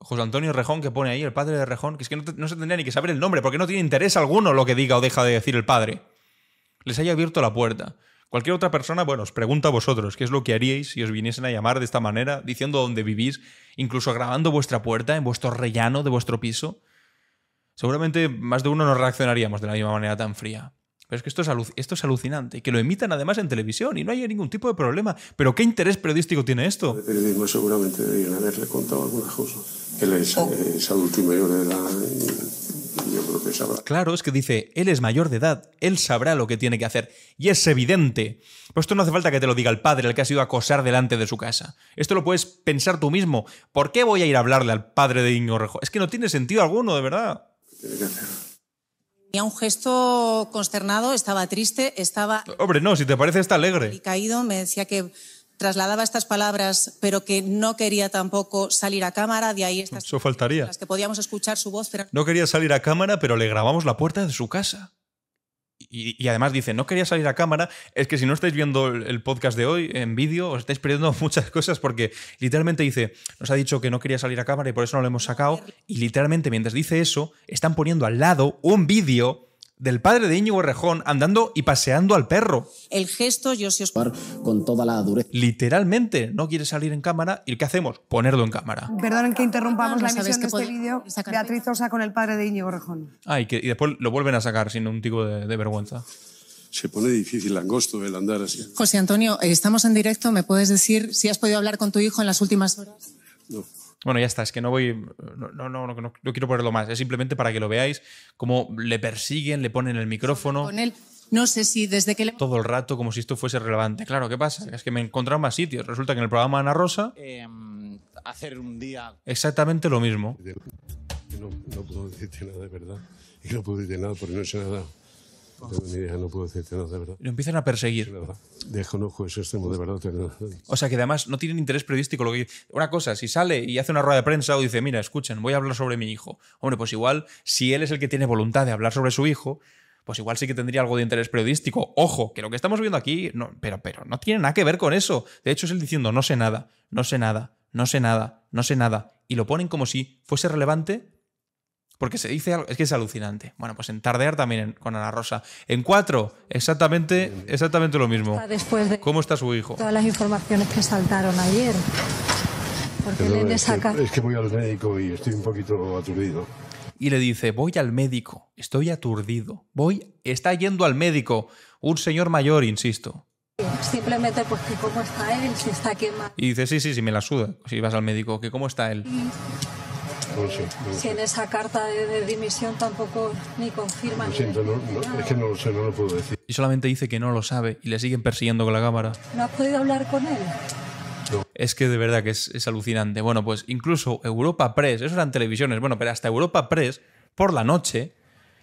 José Antonio Rejón que pone ahí, el padre de Rejón, que es que no, se tendría ni que saber el nombre, porque no tiene interés alguno lo que diga o deja de decir el padre. Les haya abierto la puerta. Cualquier otra persona, bueno, os pregunta a vosotros qué es lo que haríais si os viniesen a llamar de esta manera, diciendo dónde vivís, incluso grabando vuestra puerta en vuestro rellano de vuestro piso. Seguramente más de uno no reaccionaríamos de la misma manera tan fría. Pero es que esto es, esto es alucinante, que lo emitan además en televisión y no hay ningún tipo de problema. Pero ¿qué interés periodístico tiene esto? El periodismo seguramente deberían haberle contado algunas cosas. Él oh. es, adulto y mayor de edad. yo creo que sabrá. Claro, es que dice, él es mayor de edad, él sabrá lo que tiene que hacer. Y es evidente. Pues esto no hace falta que te lo diga el padre, el que has ido a acosar delante de su casa. Esto lo puedes pensar tú mismo. ¿Por qué voy a ir a hablarle al padre de Íñigo Rejo? Es que no tiene sentido alguno, de verdad. Tiene que hacer. Tenía un gesto consternado, estaba triste, estaba... Hombre, no, si te parece está alegre. Y caído, me decía que trasladaba estas palabras, pero que no quería tampoco salir a cámara, de ahí estas Eso faltaría. las que podíamos escuchar su voz. Pero... No quería salir a cámara, pero le grabamos la puerta de su casa. Y, y, además dice, no quería salir a cámara, es que si no estáis viendo el podcast de hoy en vídeo, os estáis perdiendo [LAUGHS] muchas cosas porque literalmente dice, nos ha dicho que no quería salir a cámara y por eso no lo hemos sacado. Y literalmente mientras dice eso, están poniendo al lado un vídeo del padre de Íñigo Rejón andando y paseando al perro. El gesto yo sí os... Con toda la dureza. Literalmente, no quiere salir en cámara y ¿qué hacemos? Ponerlo en cámara. Perdonen que interrumpamos la emisión de este vídeo. Beatriz Osa con el padre de Íñigo Rejón. Ah, y, que, después lo vuelven a sacar sin un tipo de, de vergüenza se pone difícil, angosto el andar así. José Antonio, eh, estamos en directo. ¿Me puedes decir si has podido hablar con tu hijo en las últimas horas? No. Bueno, ya está, es que no voy. No, no, no, quiero ponerlo más. Es simplemente para que lo veáis cómo le persiguen, le ponen el micrófono. Con él. No sé si desde que Todo el rato como si esto fuese relevante. Claro, ¿qué pasa? Es que me he encontrado más sitios. Resulta que en el programa Ana Rosa... Em, hacer un día... Exactamente lo mismo. No, puedo decirte nada, de verdad. Y no puedo decirte nada porque no sé nada. Lo empiezan a perseguir. De verdad. extremo, de verdad. O sea, que además no tienen interés periodístico. Lo Una cosa, si sale y hace una rueda de prensa o dice, mira, escuchen, voy a hablar sobre mi hijo. Hombre, pues igual, si él es el que tiene voluntad de hablar sobre su hijo, pues igual sí que tendría algo de interés periodístico. Ojo, que lo que estamos viendo aquí, no, pero, pero no tiene nada que ver con eso. De hecho, es él diciendo, no sé nada, no sé nada, no sé nada, no sé nada. Y lo ponen como si fuese relevante porque se dice algo, es que es alucinante. Bueno, pues en Tardear también con Ana Rosa. En cuatro, exactamente, exactamente lo mismo. Después de ¿Cómo está su hijo? Todas las informaciones que saltaron ayer. Porque le es, que, es que voy al médico y estoy un poquito aturdido. Y le dice, voy al médico, estoy aturdido, voy, está yendo al médico, un señor mayor, insisto. Simplemente pues que cómo está él, si está quemado. Y dice, sí, sí, sí, me la suda, si vas al médico, que cómo está él. Y si en esa carta de, dimisión tampoco ni confirman. Lo siento, es que no lo sé, no lo puedo decir. Y solamente dice que no lo sabe y le siguen persiguiendo con la cámara. ¿No has podido hablar con él? Es que de verdad que es, alucinante. Bueno, pues incluso Europa Press, eso eran televisiones, bueno, pero hasta Europa Press, por la noche,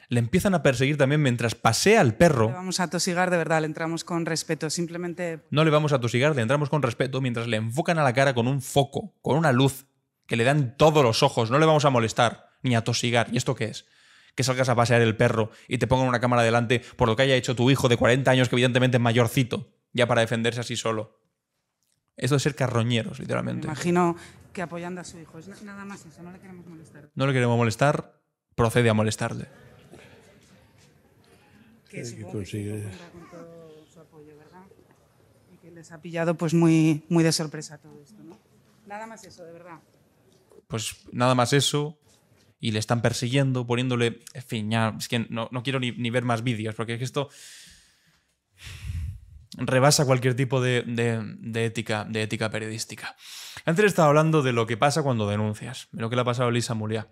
le empiezan a perseguir también mientras pasea al perro. Le vamos a tosigar de verdad, le entramos con respeto, simplemente... No le vamos a tosigar, le entramos con respeto mientras le enfocan a la cara con un foco, con una luz que le dan todos los ojos, no le vamos a molestar ni a tosigar. ¿Y esto qué es? Que salgas a pasear el perro y te pongan una cámara delante por lo que haya hecho tu hijo de 40 años, que evidentemente es mayorcito, ya para defenderse así solo. eso es ser carroñeros, literalmente. imagino que apoyando a su hijo. Es nada más eso, no le queremos molestar. No le queremos molestar, procede a molestarle. Que, eh, consigue. Y que les ha pillado pues muy, muy de sorpresa todo esto, ¿no? Nada más eso, de verdad pues nada más eso. Y le están persiguiendo, poniéndole. En fin, ya. Es que no, quiero ni, ver más vídeos, porque es que esto. Rebasa cualquier tipo de, de, ética, de ética periodística. Antes estaba hablando de lo que pasa cuando denuncias, de lo que le ha pasado a Lisa Muliá.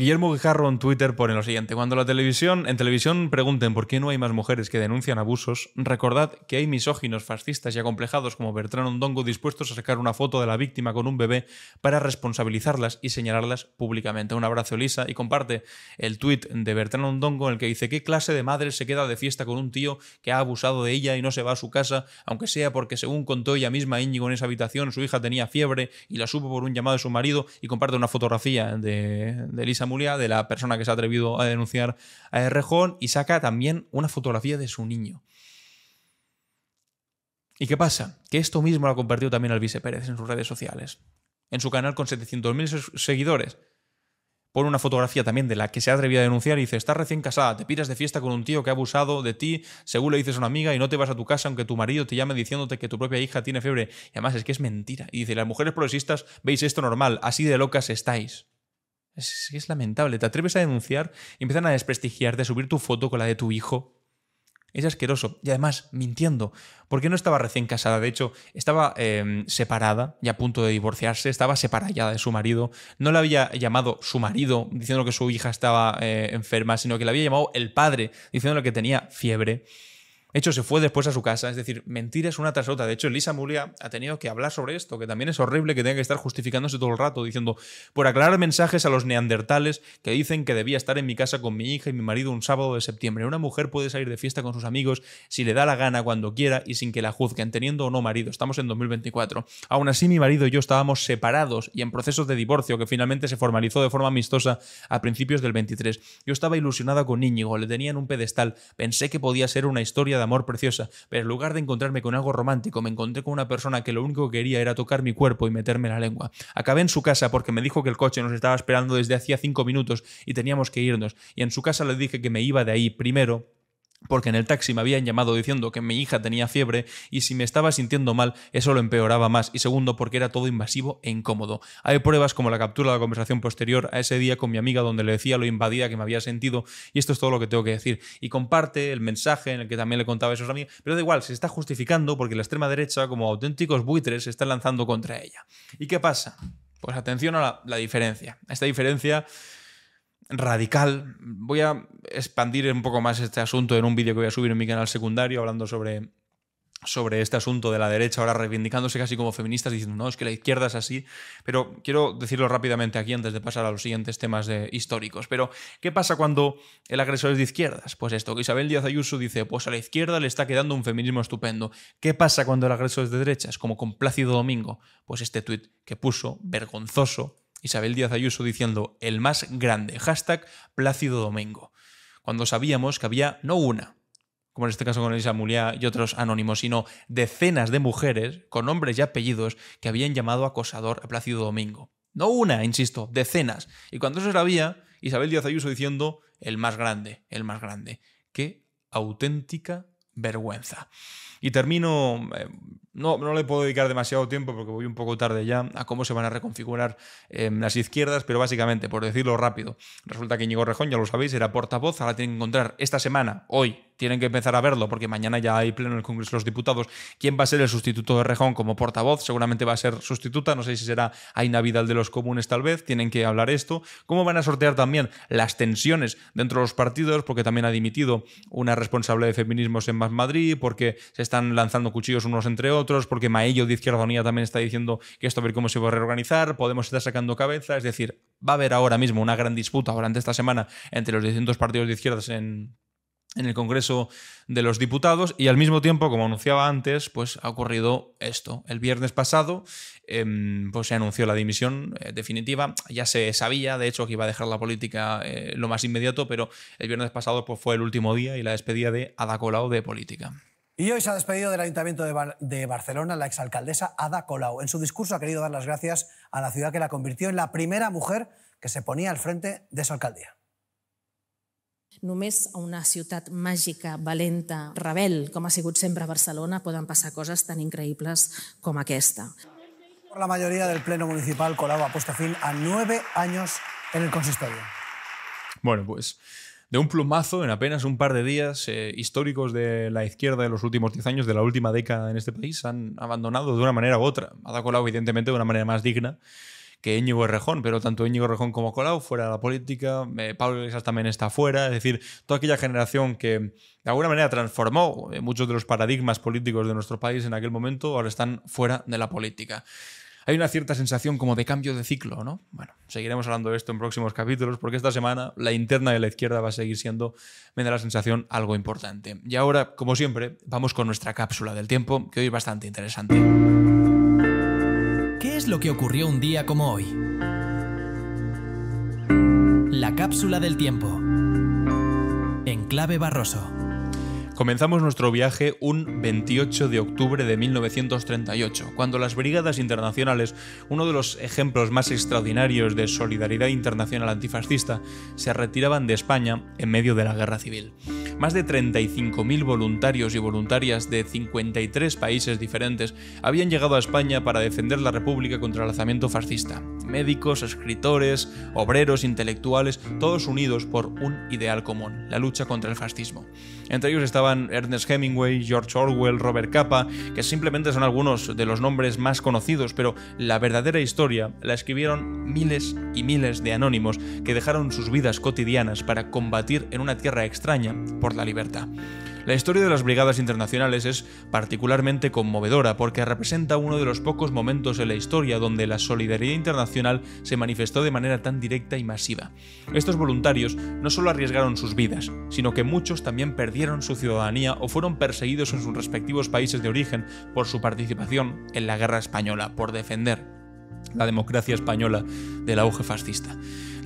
Guillermo Guijarro en Twitter pone lo siguiente: Cuando la televisión, en televisión pregunten por qué no hay más mujeres que denuncian abusos, recordad que hay misóginos, fascistas y acomplejados como Bertrán Ondongo dispuestos a sacar una foto de la víctima con un bebé para responsabilizarlas y señalarlas públicamente. Un abrazo, Lisa y comparte el tweet de Bertrán Ondongo en el que dice: ¿Qué clase de madre se queda de fiesta con un tío que ha abusado de ella y no se va a su casa, aunque sea porque, según contó ella misma, Íñigo en esa habitación, su hija tenía fiebre y la supo por un llamado de su marido? Y comparte una fotografía de, de Elisa de la persona que se ha atrevido a denunciar a Rejón, y saca también una fotografía de su niño. ¿Y qué pasa? Que esto mismo lo ha compartido también Alvise Pérez en sus redes sociales. En su canal con 700.000 seguidores. Pone una fotografía también de la que se ha atrevido a denunciar y dice, estás recién casada, te piras de fiesta con un tío que ha abusado de ti, según le dices a una amiga y no te vas a tu casa aunque tu marido te llame diciéndote que tu propia hija tiene fiebre. Y además es que es mentira. Y dice, las mujeres progresistas veis esto normal, así de locas estáis. Es, es lamentable. Te atreves a denunciar y empiezan a desprestigiarte, a subir tu foto con la de tu hijo. Es asqueroso. Y además, mintiendo. Porque no estaba recién casada. De hecho, estaba em, separada y a punto de divorciarse. Estaba separada de su marido. No la había llamado su marido diciendo que su hija estaba eh, enferma, sino que la había llamado el padre diciendo que tenía fiebre. De hecho, se fue después a su casa. Es decir, mentiras una tras otra. De hecho, Elisa Mulia ha tenido que hablar sobre esto, que también es horrible que tenga que estar justificándose todo el rato, diciendo, por aclarar mensajes a los neandertales que dicen que debía estar en mi casa con mi hija y mi marido un sábado de septiembre. Una mujer puede salir de fiesta con sus amigos si le da la gana, cuando quiera y sin que la juzguen, teniendo o no marido. Estamos en 2024. Aún así, mi marido y yo estábamos separados y en procesos de divorcio, que finalmente se formalizó de forma amistosa a principios del 23. Yo estaba ilusionada con Íñigo, le tenía en un pedestal. Pensé que podía ser una historia de amor preciosa, pero en lugar de encontrarme con algo romántico, me encontré con una persona que lo único que quería era tocar mi cuerpo y meterme la lengua. Acabé en su casa porque me dijo que el coche nos estaba esperando desde hacía cinco minutos y teníamos que irnos, y en su casa le dije que me iba de ahí primero porque en el taxi me habían llamado diciendo que mi hija tenía fiebre y si me estaba sintiendo mal eso lo empeoraba más y segundo porque era todo invasivo e incómodo. Hay pruebas como la captura de la conversación posterior a ese día con mi amiga donde le decía lo invadida que me había sentido y esto es todo lo que tengo que decir. Y comparte el mensaje en el que también le contaba eso a mí, pero da igual, se está justificando porque la extrema derecha como auténticos buitres se está lanzando contra ella. ¿Y qué pasa? Pues atención a la, la diferencia. Esta diferencia radical. Voy a expandir un poco más este asunto en un vídeo que voy a subir en mi canal secundario hablando sobre sobre este asunto de la derecha ahora reivindicándose casi como feministas diciendo no, es que la izquierda es así, pero quiero decirlo rápidamente aquí antes de pasar a los siguientes temas eh, históricos, pero ¿qué pasa cuando el agresor es de izquierdas? Pues esto, Isabel Díaz Ayuso dice, pues a la izquierda le está quedando un feminismo estupendo. ¿Qué pasa cuando el agresor es de derechas? Como con Plácido Domingo, pues este tuit que puso, vergonzoso, Isabel Díaz Ayuso diciendo el más grande, hashtag Plácido Domingo, cuando sabíamos que había no una, como en este caso con Elisa Muliá y otros anónimos, sino decenas de mujeres con nombres y apellidos que habían llamado acosador a Plácido Domingo. No una, insisto, decenas. Y cuando eso sabía, Isabel Díaz Ayuso diciendo el más grande, el más grande. Qué auténtica vergüenza. Y termino eh, no, no le puedo dedicar demasiado tiempo porque voy un poco tarde ya a cómo se van a reconfigurar em, las izquierdas, pero básicamente, por decirlo rápido, resulta que Íñigo Rejón, ya lo sabéis, era portavoz, ahora tienen que encontrar esta semana, hoy, tienen que empezar a verlo porque mañana ya hay pleno en el Congreso de los Diputados. ¿Quién va a ser el sustituto de Rejón como portavoz? Seguramente va a ser sustituta, no sé si será Aina Vidal de los Comunes tal vez, tienen que hablar esto. ¿Cómo van a sortear también las tensiones dentro de los partidos? Porque también ha dimitido una responsable de feminismos en Más Madrid, porque se están lanzando cuchillos unos entre otros porque Maello de Izquierda Unida también está diciendo que esto a ver cómo se va a reorganizar, Podemos estar sacando cabeza, es decir, va a haber ahora mismo una gran disputa durante esta semana entre los distintos partidos de izquierdas en, el Congreso de los Diputados y al mismo tiempo, como anunciaba antes, pues ha ocurrido esto. El viernes pasado em, pues se anunció la dimisión eh, definitiva, ya se sabía, de hecho, que iba a dejar la política eh, lo más inmediato, pero el viernes pasado pues, fue el último día y la despedida de Ada Colau de política. Y hoy se ha despedido del Ayuntamiento de, Bar de, Barcelona la exalcaldesa Ada Colau. En su discurso ha querido dar las gracias a la ciudad que la convirtió en la primera mujer que se ponía al frente de su alcaldía. Només a una ciutat màgica, valenta, rebel, com ha sigut sempre Barcelona, poden passar coses tan increïbles com aquesta. Por la mayoría del Pleno Municipal, Colau ha puesto fin a nueve años en el consistorio. Bueno, pues de un plumazo en apenas un par de días, eh, históricos de la izquierda de los últimos 10 años, de la última década en este país, han abandonado de una manera u otra. Ha Colau, evidentemente, de una manera más digna que Íñigo Rejón, pero tanto Íñigo Rejón como Colau fuera de la política, eh, Pablo Iglesias también está fuera, es decir, toda aquella generación que de alguna manera transformó eh, muchos de los paradigmas políticos de nuestro país en aquel momento, ahora están fuera de la política hay una cierta sensación como de cambio de ciclo, ¿no? Bueno, seguiremos hablando de esto en próximos capítulos porque esta semana la interna de la izquierda va a seguir siendo, me da la sensación, algo importante. Y ahora, como siempre, vamos con nuestra cápsula del tiempo, que hoy es bastante interesante. ¿Qué es lo que ocurrió un día como hoy? La cápsula del tiempo. En clave Barroso. Comenzamos nuestro viaje un 28 de octubre de 1938, cuando las Brigadas Internacionales, uno de los ejemplos más extraordinarios de solidaridad internacional antifascista, se retiraban de España en medio de la Guerra Civil. Más de 35.000 voluntarios y voluntarias de 53 países diferentes habían llegado a España para defender la República contra el alzamiento fascista. Médicos, escritores, obreros, intelectuales, todos unidos por un ideal común, la lucha contra el fascismo. Entre ellos estaban Ernest Hemingway, George Orwell, Robert Capa, que simplemente son algunos de los nombres más conocidos, pero la verdadera historia la escribieron miles y miles de anónimos que dejaron sus vidas cotidianas para combatir en una tierra extraña la libertad. La historia de las brigadas internacionales es particularmente conmovedora porque representa uno de los pocos momentos en la historia donde la solidaridad internacional se manifestó de manera tan directa y masiva. Estos voluntarios no solo arriesgaron sus vidas, sino que muchos también perdieron su ciudadanía o fueron perseguidos en sus respectivos países de origen por su participación en la Guerra Española, por defender la democracia española del auge fascista.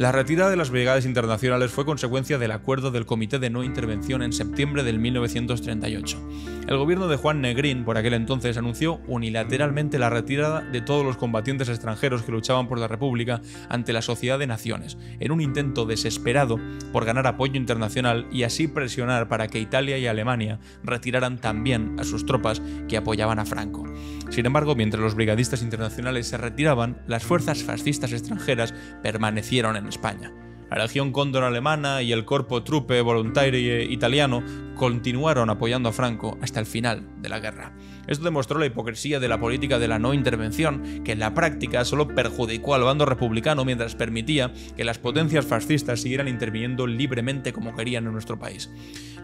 La retirada de las brigadas internacionales fue consecuencia del acuerdo del Comité de No Intervención en septiembre de 1938. El gobierno de Juan Negrín, por aquel entonces, anunció unilateralmente la retirada de todos los combatientes extranjeros que luchaban por la República ante la Sociedad de Naciones, en un intento desesperado por ganar apoyo internacional y así presionar para que Italia y Alemania retiraran también a sus tropas que apoyaban a Franco. Sin embargo, mientras los brigadistas internacionales se retiraban, las fuerzas fascistas extranjeras permanecieron en España. La Legión Cóndor alemana y el Corpo Truppe Volontarie italiano continuaron apoyando a Franco hasta el final de la guerra. Esto demostró la hipocresía de la política de la no intervención, que en la práctica solo perjudicó al bando republicano mientras permitía que las potencias fascistas siguieran interviniendo libremente como querían en nuestro país.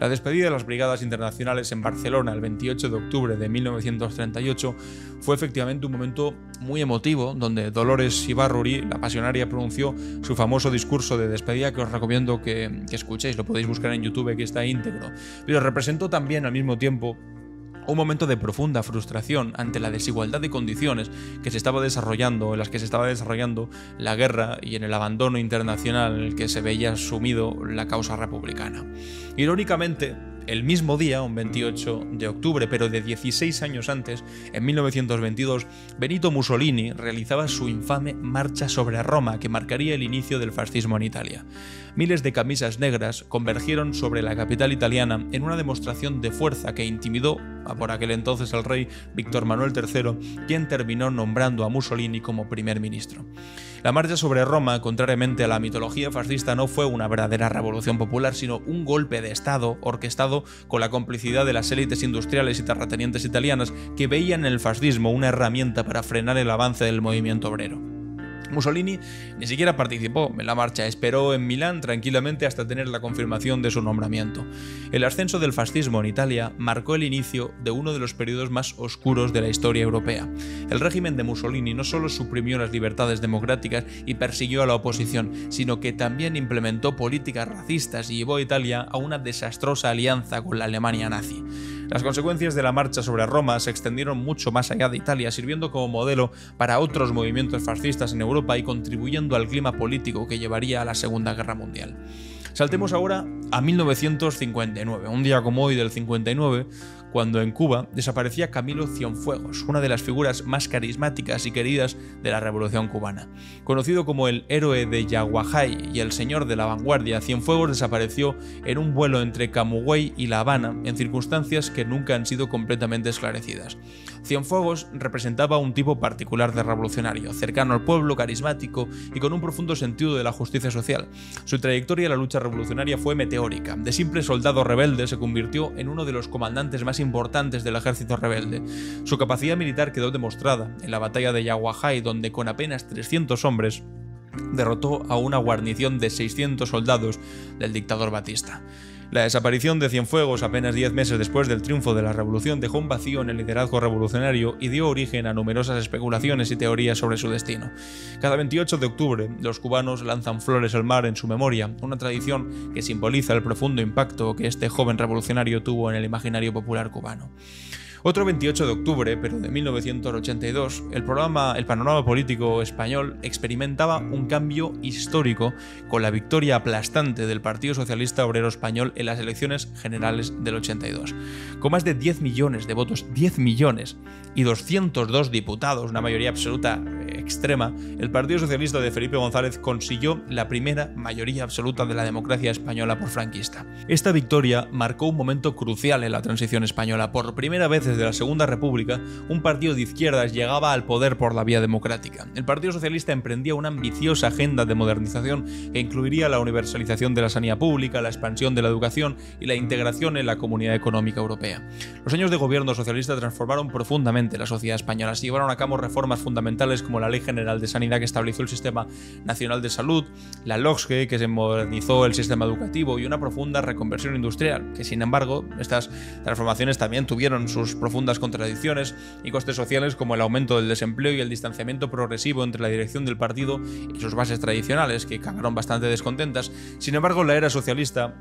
La despedida de las Brigadas Internacionales en Barcelona el 28 de octubre de 1938 fue efectivamente un momento muy emotivo donde Dolores Ibarruri, la pasionaria, pronunció su famoso discurso de despedida que os recomiendo que, que escuchéis, lo podéis buscar en YouTube que está íntegro, pero representó también al mismo tiempo un momento de profunda frustración ante la desigualdad de condiciones que se estaba desarrollando, en las que se estaba desarrollando la guerra y en el abandono internacional que se veía sumido la causa republicana. Irónicamente, el mismo día, un 28 de octubre, pero de 16 años antes, en 1922, Benito Mussolini realizaba su infame marcha sobre Roma, que marcaría el inicio del fascismo en Italia. Miles de camisas negras convergieron sobre la capital italiana en una demostración de fuerza que intimidó a por aquel entonces al rey Víctor Manuel III, quien terminó nombrando a Mussolini como primer ministro. La marcha sobre Roma, contrariamente a la mitología fascista, no fue una verdadera revolución popular, sino un golpe de Estado orquestado con la complicidad de las élites industriales y terratenientes italianas que veían en el fascismo una herramienta para frenar el avance del movimiento obrero. Mussolini ni siquiera participó en la marcha, esperó en Milán tranquilamente hasta tener la confirmación de su nombramiento. El ascenso del fascismo en Italia marcó el inicio de uno de los periodos más oscuros de la historia europea. El régimen de Mussolini no solo suprimió las libertades democráticas y persiguió a la oposición, sino que también implementó políticas racistas y llevó a Italia a una desastrosa alianza con la Alemania nazi. Las consecuencias de la marcha sobre Roma se extendieron mucho más allá de Italia, sirviendo como modelo para otros movimientos fascistas en Europa y contribuyendo al clima político que llevaría a la Segunda Guerra Mundial. Saltemos ahora a 1959, un día como hoy del 59, cuando en Cuba desaparecía Camilo Cienfuegos, una de las figuras más carismáticas y queridas de la Revolución cubana. Conocido como el héroe de Yaguajay y el señor de la vanguardia, Cienfuegos desapareció en un vuelo entre Camagüey y La Habana en circunstancias que nunca han sido completamente esclarecidas. Cienfuegos representaba un tipo particular de revolucionario, cercano al pueblo, carismático y con un profundo sentido de la justicia social. Su trayectoria en la lucha revolucionaria fue meteórica. De simple soldado rebelde se convirtió en uno de los comandantes más importantes del ejército rebelde. Su capacidad militar quedó demostrada en la batalla de Yaguajay, donde con apenas 300 hombres derrotó a una guarnición de 600 soldados del dictador Batista. La desaparición de Cienfuegos apenas 10 meses después del triunfo de la revolución dejó un vacío en el liderazgo revolucionario y dio origen a numerosas especulaciones y teorías sobre su destino. Cada 28 de octubre, los cubanos lanzan flores al mar en su memoria, una tradición que simboliza el profundo impacto que este joven revolucionario tuvo en el imaginario popular cubano. Otro 28 de octubre, pero de 1982, el, el panorama político español experimentaba un cambio histórico con la victoria aplastante del Partido Socialista Obrero Español en las elecciones generales del 82. Con más de 10 millones de votos, 10 millones, y 202 diputados, una mayoría absoluta extrema, el Partido Socialista de Felipe González consiguió la primera mayoría absoluta de la democracia española por franquista. Esta victoria marcó un momento crucial en la transición española. Por primera vez desde la Segunda República, un partido de izquierdas llegaba al poder por la vía democrática. El Partido Socialista emprendía una ambiciosa agenda de modernización que incluiría la universalización de la sanidad pública, la expansión de la educación y la integración en la comunidad económica europea. Los años de gobierno socialista transformaron profundamente la sociedad española. y llevaron a cabo reformas fundamentales como la ley General de Sanidad que estableció el Sistema Nacional de Salud, la LOGSGE que se modernizó el sistema educativo y una profunda reconversión industrial, que sin embargo estas transformaciones también tuvieron sus profundas contradicciones y costes sociales como el aumento del desempleo y el distanciamiento progresivo entre la dirección del partido y sus bases tradicionales, que acabaron bastante descontentas. Sin embargo, la era socialista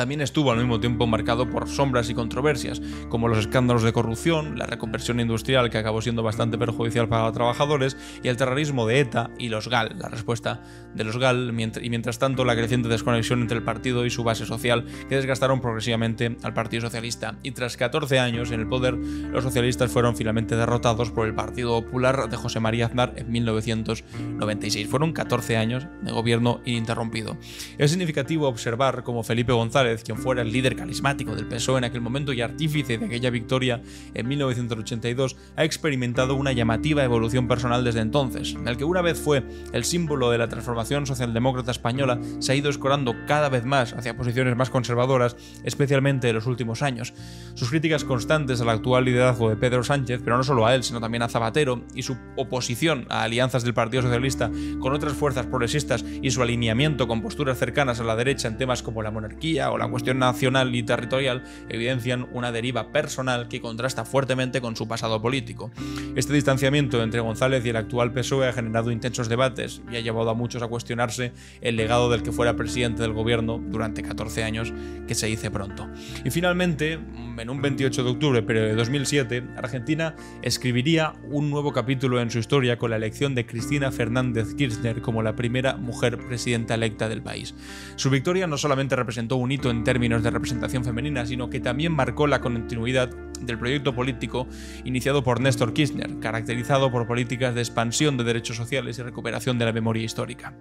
también estuvo al mismo tiempo marcado por sombras y controversias, como los escándalos de corrupción, la reconversión industrial que acabó siendo bastante perjudicial para los trabajadores, y el terrorismo de ETA y los GAL, la respuesta de los GAL, y mientras tanto la creciente desconexión entre el partido y su base social que desgastaron progresivamente al Partido Socialista. Y tras 14 años en el poder, los socialistas fueron finalmente derrotados por el Partido Popular de José María Aznar en 1996. Fueron 14 años de gobierno ininterrumpido. Es significativo observar cómo Felipe González quien fuera el líder carismático del PSOE en aquel momento y artífice de aquella victoria en 1982, ha experimentado una llamativa evolución personal desde entonces, en el que una vez fue el símbolo de la transformación socialdemócrata española, se ha ido escorando cada vez más hacia posiciones más conservadoras, especialmente en los últimos años. Sus críticas constantes al actual liderazgo de Pedro Sánchez, pero no solo a él, sino también a Zapatero, y su oposición a alianzas del Partido Socialista con otras fuerzas progresistas y su alineamiento con posturas cercanas a la derecha en temas como la monarquía o la cuestión nacional y territorial evidencian una deriva personal que contrasta fuertemente con su pasado político. Este distanciamiento entre González y el actual PSOE ha generado intensos debates y ha llevado a muchos a cuestionarse el legado del que fuera presidente del gobierno durante 14 años que se dice pronto. Y finalmente, en un 28 de octubre pero de 2007, Argentina escribiría un nuevo capítulo en su historia con la elección de Cristina Fernández Kirchner como la primera mujer presidenta electa del país. Su victoria no solamente representó un en términos de representación femenina, sino que también marcó la continuidad del proyecto político iniciado por Néstor Kirchner, caracterizado por políticas de expansión de derechos sociales y recuperación de la memoria histórica.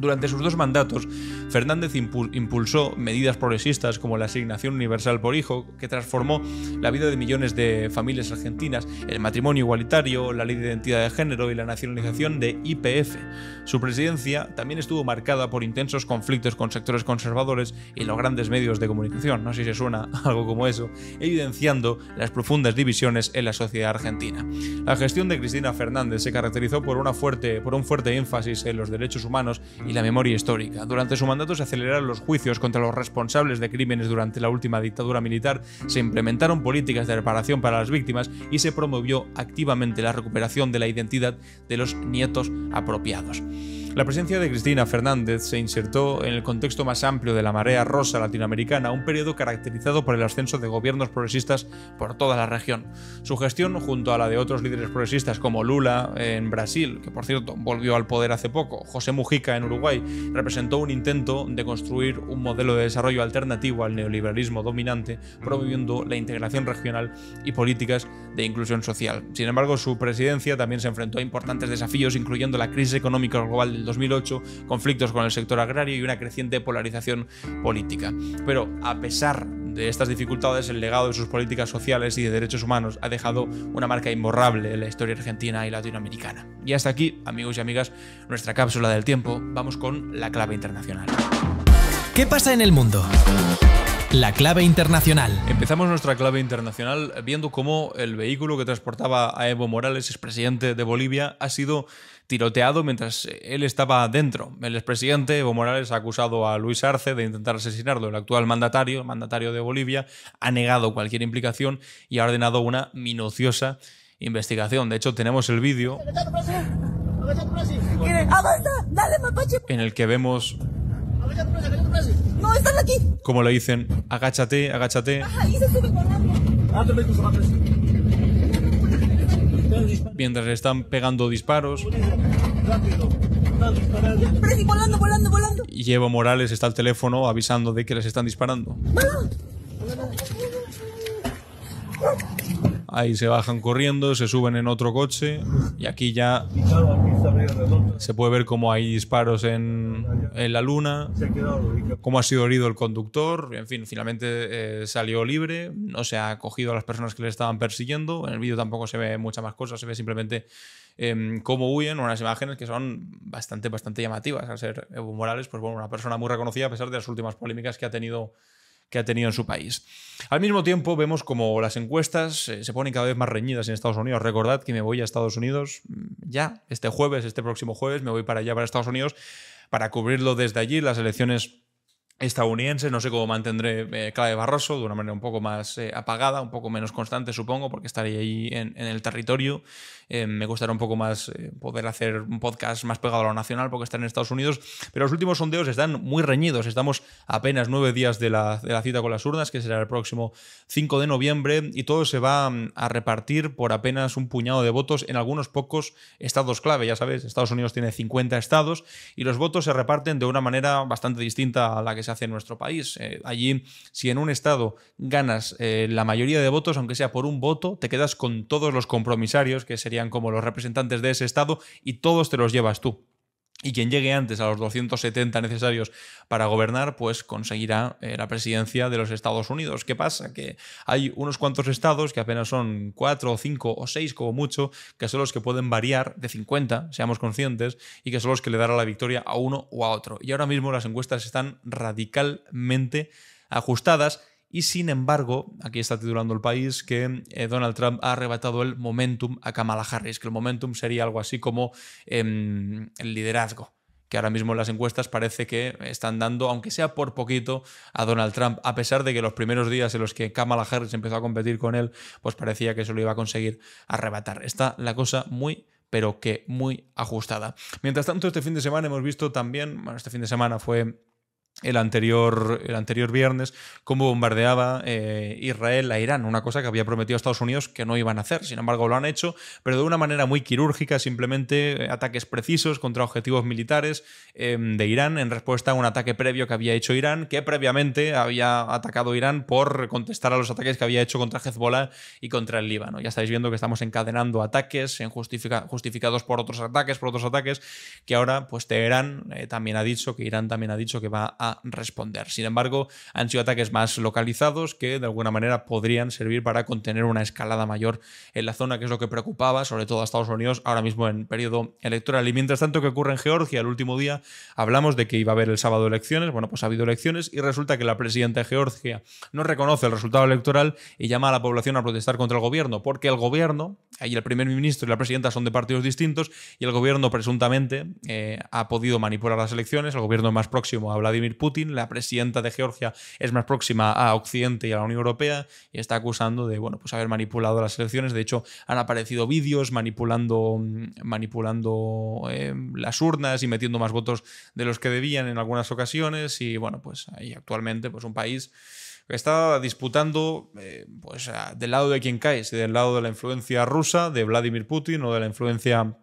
Durante sus dos mandatos, Fernández impulsó medidas progresistas como la asignación universal por hijo, que transformó la vida de millones de familias argentinas, el matrimonio igualitario, la ley de identidad de género y la nacionalización de IPF. Su presidencia también estuvo marcada por intensos conflictos con sectores conservadores y los grandes medios de comunicación, no sé si suena [LAUGHS] algo como eso, evidenciando las profundas divisiones en la sociedad argentina. La gestión de Cristina Fernández se caracterizó por, una fuerte, por un fuerte énfasis en los derechos humanos y la memoria histórica. Durante su mandato se aceleraron los juicios contra los responsables de crímenes durante la última dictadura militar, se implementaron políticas de reparación para las víctimas y se promovió activamente la recuperación de la identidad de los nietos apropiados. La presencia de Cristina Fernández se insertó en el contexto más amplio de la marea rosa latinoamericana, un periodo caracterizado por el ascenso de gobiernos progresistas por toda la región. Su gestión, junto a la de otros líderes progresistas como Lula en Brasil, que por cierto volvió al poder hace poco, José Mujica en Uruguay, representó un intento de construir un modelo de desarrollo alternativo al neoliberalismo dominante, promoviendo la integración regional y políticas de inclusión social. Sin embargo, su presidencia también se enfrentó a importantes desafíos, incluyendo la crisis económica global 2008, conflictos con el sector agrario y una creciente polarización política. Pero a pesar de estas dificultades, el legado de sus políticas sociales y de derechos humanos ha dejado una marca imborrable en la historia argentina y latinoamericana. Y hasta aquí, amigos y amigas, nuestra cápsula del tiempo. Vamos con la clave internacional. ¿Qué pasa en el mundo? La clave internacional. Empezamos nuestra clave internacional viendo cómo el vehículo que transportaba a Evo Morales, expresidente de Bolivia, ha sido tiroteado mientras eh, él estaba dentro. El expresidente Evo Morales ha acusado a Luis Arce de intentar asesinarlo. El actual mandatario, mandatario de Bolivia, ha negado cualquier implicación y ha ordenado una minuciosa investigación. De hecho, tenemos el vídeo en el que vemos no, aquí. Como le dicen, agáchate, agáchate mientras están pegando disparos. volando, volando, volando. Y Evo Morales está al teléfono avisando de que les están disparando ahí se bajan corriendo, se suben en otro coche y aquí ya se puede ver cómo hay disparos en, la luna, cómo ha sido herido el conductor, en fin, finalmente eh, salió libre, no se ha cogido a las personas que le estaban persiguiendo, en el vídeo tampoco se ve muchas más cosas, se ve simplemente em, cómo huyen, unas imágenes que son bastante, bastante llamativas, al ser Evo Morales, pues bueno, una persona muy reconocida a pesar de las últimas polémicas que ha tenido que ha tenido en su país. Al mismo tiempo, vemos como las encuestas eh, se ponen cada vez más reñidas en Estados Unidos. Recordad que me voy a Estados Unidos mm, ya, este jueves, este próximo jueves, me voy para allá, para Estados Unidos, para cubrirlo desde allí, las elecciones estadounidense. No sé cómo mantendré eh, Clave Barroso de una manera un poco más eh, apagada, un poco menos constante, supongo, porque estaré ahí en, el territorio. Eh, me gustaría un poco más poder hacer un podcast más pegado a lo nacional porque está en Estados Unidos. Pero los últimos sondeos están muy reñidos. Estamos apenas nueve días de la, de la cita con las urnas, que será el próximo 5 de noviembre, y todo se va mm, a repartir por apenas un puñado de votos en algunos pocos estados clave. Ya sabes, Estados Unidos tiene 50 estados y los votos se reparten de una manera bastante distinta a la que se hace en nuestro país. Eh, allí, si en un estado ganas eh, la mayoría de votos, aunque sea por un voto, te quedas con todos los compromisarios, que serían como los representantes de ese estado, y todos te los llevas tú. Y quien llegue antes a los 270 necesarios para gobernar, pues conseguirá eh, la presidencia de los Estados Unidos. ¿Qué pasa? Que hay unos cuantos estados, que apenas son 4 o 5 o 6 como mucho, que son los que pueden variar de 50, seamos conscientes, y que son los que le dará la victoria a uno o a otro. Y ahora mismo las encuestas están radicalmente ajustadas y sin embargo, aquí está titulando el país que eh, Donald Trump ha arrebatado el momentum a Kamala Harris, que el momentum sería algo así como em, el liderazgo que ahora mismo en las encuestas parece que están dando, aunque sea por poquito, a Donald Trump, a pesar de que los primeros días en los que Kamala Harris empezó a competir con él, pues parecía que se lo iba a conseguir arrebatar. Está la cosa muy pero que muy ajustada. Mientras tanto, este fin de semana hemos visto también, bueno, este fin de semana fue el anterior, el anterior viernes, cómo bombardeaba eh, Israel a Irán, una cosa que había prometido a Estados Unidos que no iban a hacer. Sin embargo, lo han hecho, pero de una manera muy quirúrgica, simplemente eh, ataques precisos contra objetivos militares eh, de Irán en respuesta a un ataque previo que había hecho Irán, que previamente había atacado Irán por contestar a los ataques que había hecho contra Hezbollah y contra el Líbano. Ya estáis viendo que estamos encadenando ataques justificados por otros ataques, por otros ataques, que ahora pues Teherán también ha dicho, que Irán también ha dicho que va a responder. Sin embargo, han sido ataques más localizados que de alguna manera podrían servir para contener una escalada mayor en la zona, que es lo que preocupaba sobre todo a Estados Unidos ahora mismo en periodo electoral. Y mientras tanto, ¿qué ocurre en Georgia? El último día hablamos de que iba a haber el sábado elecciones, bueno, pues ha habido elecciones y resulta que la presidenta de Georgia no reconoce el resultado electoral y llama a la población a protestar contra el gobierno, porque el gobierno ahí el primer ministro y la presidenta son de partidos distintos y el gobierno presuntamente eh, ha podido manipular las elecciones. El gobierno es más próximo a Vladimir Putin, la presidenta de Georgia es más próxima a Occidente y a la Unión Europea y está acusando de bueno, pues haber manipulado las elecciones. De hecho, han aparecido vídeos manipulando, manipulando eh, las urnas y metiendo más votos de los que debían en algunas ocasiones. Y bueno, pues ahí actualmente pues un país está disputando eh, pues, del lado de quien cae, si del lado de la influencia rusa, de Vladimir Putin o de la influencia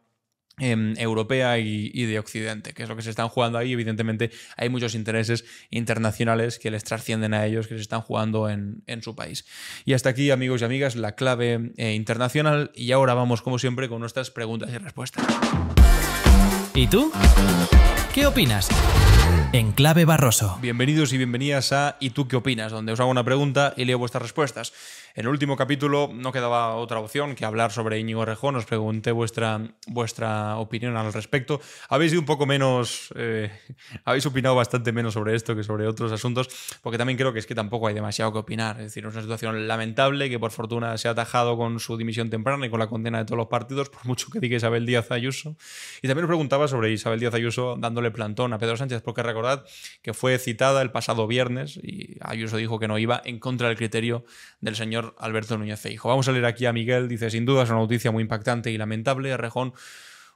em, europea y, de Occidente, que es lo que se están jugando ahí. Evidentemente hay muchos intereses internacionales que les trascienden a ellos, que se están jugando en, su país. Y hasta aquí, amigos y amigas, la clave eh, internacional. Y ahora vamos, como siempre, con nuestras preguntas y respuestas. ¿Y tú? ¿Qué opinas? En clave Barroso. Bienvenidos y bienvenidas a ¿Y tú qué opinas? Donde os hago una pregunta y leo vuestras respuestas. En el último capítulo no quedaba otra opción que hablar sobre Íñigo Rejón. Os pregunté vuestra, vuestra opinión al respecto. Habéis ido un poco menos. Eh, [LAUGHS] habéis opinado bastante menos sobre esto que sobre otros asuntos, porque también creo que es que tampoco hay demasiado que opinar. Es decir, es una situación lamentable que por fortuna se ha atajado con su dimisión temprana y con la condena de todos los partidos, por mucho que diga Isabel Díaz Ayuso. Y también os preguntaba sobre Isabel Díaz Ayuso dándole plantón a Pedro Sánchez, porque recordad que fue citada el pasado viernes y Ayuso dijo que no iba en contra del criterio del señor Alberto Núñez Feijo. Vamos a leer aquí a Miguel, dice, sin duda es una noticia muy impactante y lamentable. Rejón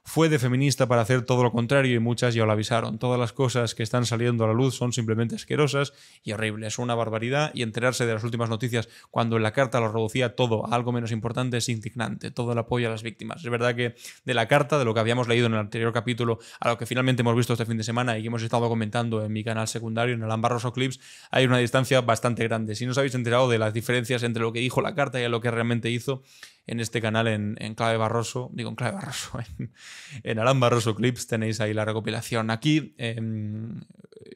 fue de feminista para hacer todo lo contrario y muchas ya lo avisaron. Todas las cosas que están saliendo a la luz son simplemente asquerosas y horribles, una barbaridad y enterarse de las últimas noticias cuando en la carta lo reducía todo a algo menos importante es indignante, todo el apoyo a las víctimas. Es verdad que de la carta, de lo que habíamos leído en el anterior capítulo, a lo que finalmente hemos visto este fin de semana y que hemos estado comentando en mi canal secundario, en el Ambarroso Clips, hay una distancia bastante grande. Si no os habéis enterado de las diferencias entre lo que dijo la carta y lo que realmente hizo, en este canal en, Clave Barroso, digo en Clave Barroso, [LAUGHS] en, en Barroso Clips tenéis ahí la recopilación. Aquí, em,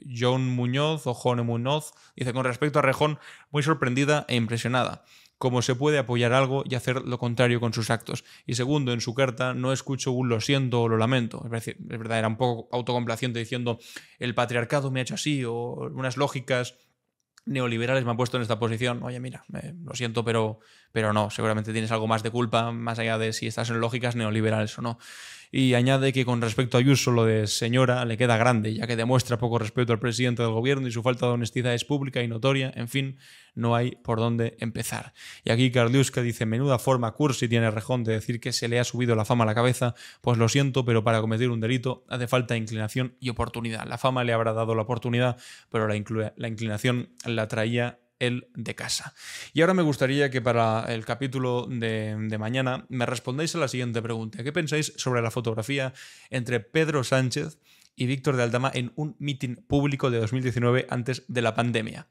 John Muñoz o Jone Muñoz dice, con respecto a Rejón, muy sorprendida e impresionada cómo se puede apoyar algo y hacer lo contrario con sus actos. Y segundo, en su carta no escucho un lo siento o lo lamento. Es, decir, verdad, era un poco autocomplaciente diciendo el patriarcado me ha hecho así o unas lógicas neoliberales me han puesto en esta posición. Oye, mira, eh, lo siento, pero pero no, seguramente tienes algo más de culpa, más allá de si estás en lógicas neoliberales o no. Y añade que con respecto a Yusso, lo de señora le queda grande, ya que demuestra poco respeto al presidente del gobierno y su falta de honestidad es pública y notoria. En fin, no hay por dónde empezar. Y aquí Karliuska dice, menuda forma cursi tiene Rejón de decir que se le ha subido la fama a la cabeza. Pues lo siento, pero para cometer un delito hace falta inclinación y oportunidad. La fama le habrá dado la oportunidad, pero la, la inclinación la traía el de casa. Y ahora me gustaría que para el capítulo de, mañana me respondáis a la siguiente pregunta. ¿Qué pensáis sobre la fotografía entre Pedro Sánchez y Víctor de Aldama en un mitin público de 2019 antes de la pandemia?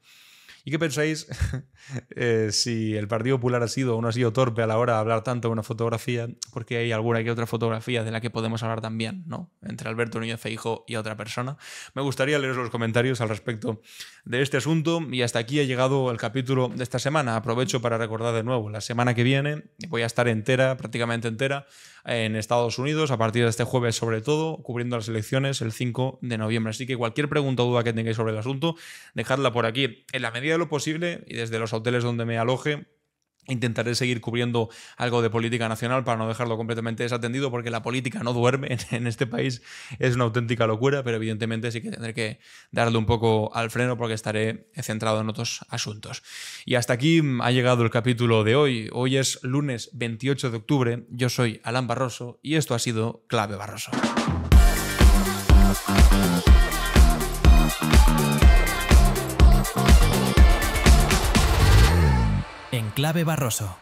¿Y qué pensáis [LAUGHS] eh, si el Partido Popular ha sido o no ha sido torpe a la hora de hablar tanto de una fotografía? Porque hay alguna que otra fotografía de la que podemos hablar también, ¿no? Entre Alberto Núñez Feijo y otra persona. Me gustaría leeros los comentarios al respecto de este asunto y hasta aquí ha llegado el capítulo de esta semana. Aprovecho para recordar de nuevo, la semana que viene voy a estar entera, prácticamente entera, en Estados Unidos, a partir de este jueves sobre todo, cubriendo las elecciones el 5 de noviembre. Así que cualquier pregunta o duda que tengáis sobre el asunto, dejadla por aquí. En la medida lo posible y desde los hoteles donde me aloje, Intentaré seguir cubriendo algo de política nacional para no dejarlo completamente desatendido, porque la política no duerme en este país. Es una auténtica locura, pero evidentemente sí que tendré que darle un poco al freno porque estaré centrado en otros asuntos. Y hasta aquí ha llegado el capítulo de hoy. Hoy es lunes 28 de octubre. Yo soy Alan Barroso y esto ha sido Clave Barroso. Clave Barroso.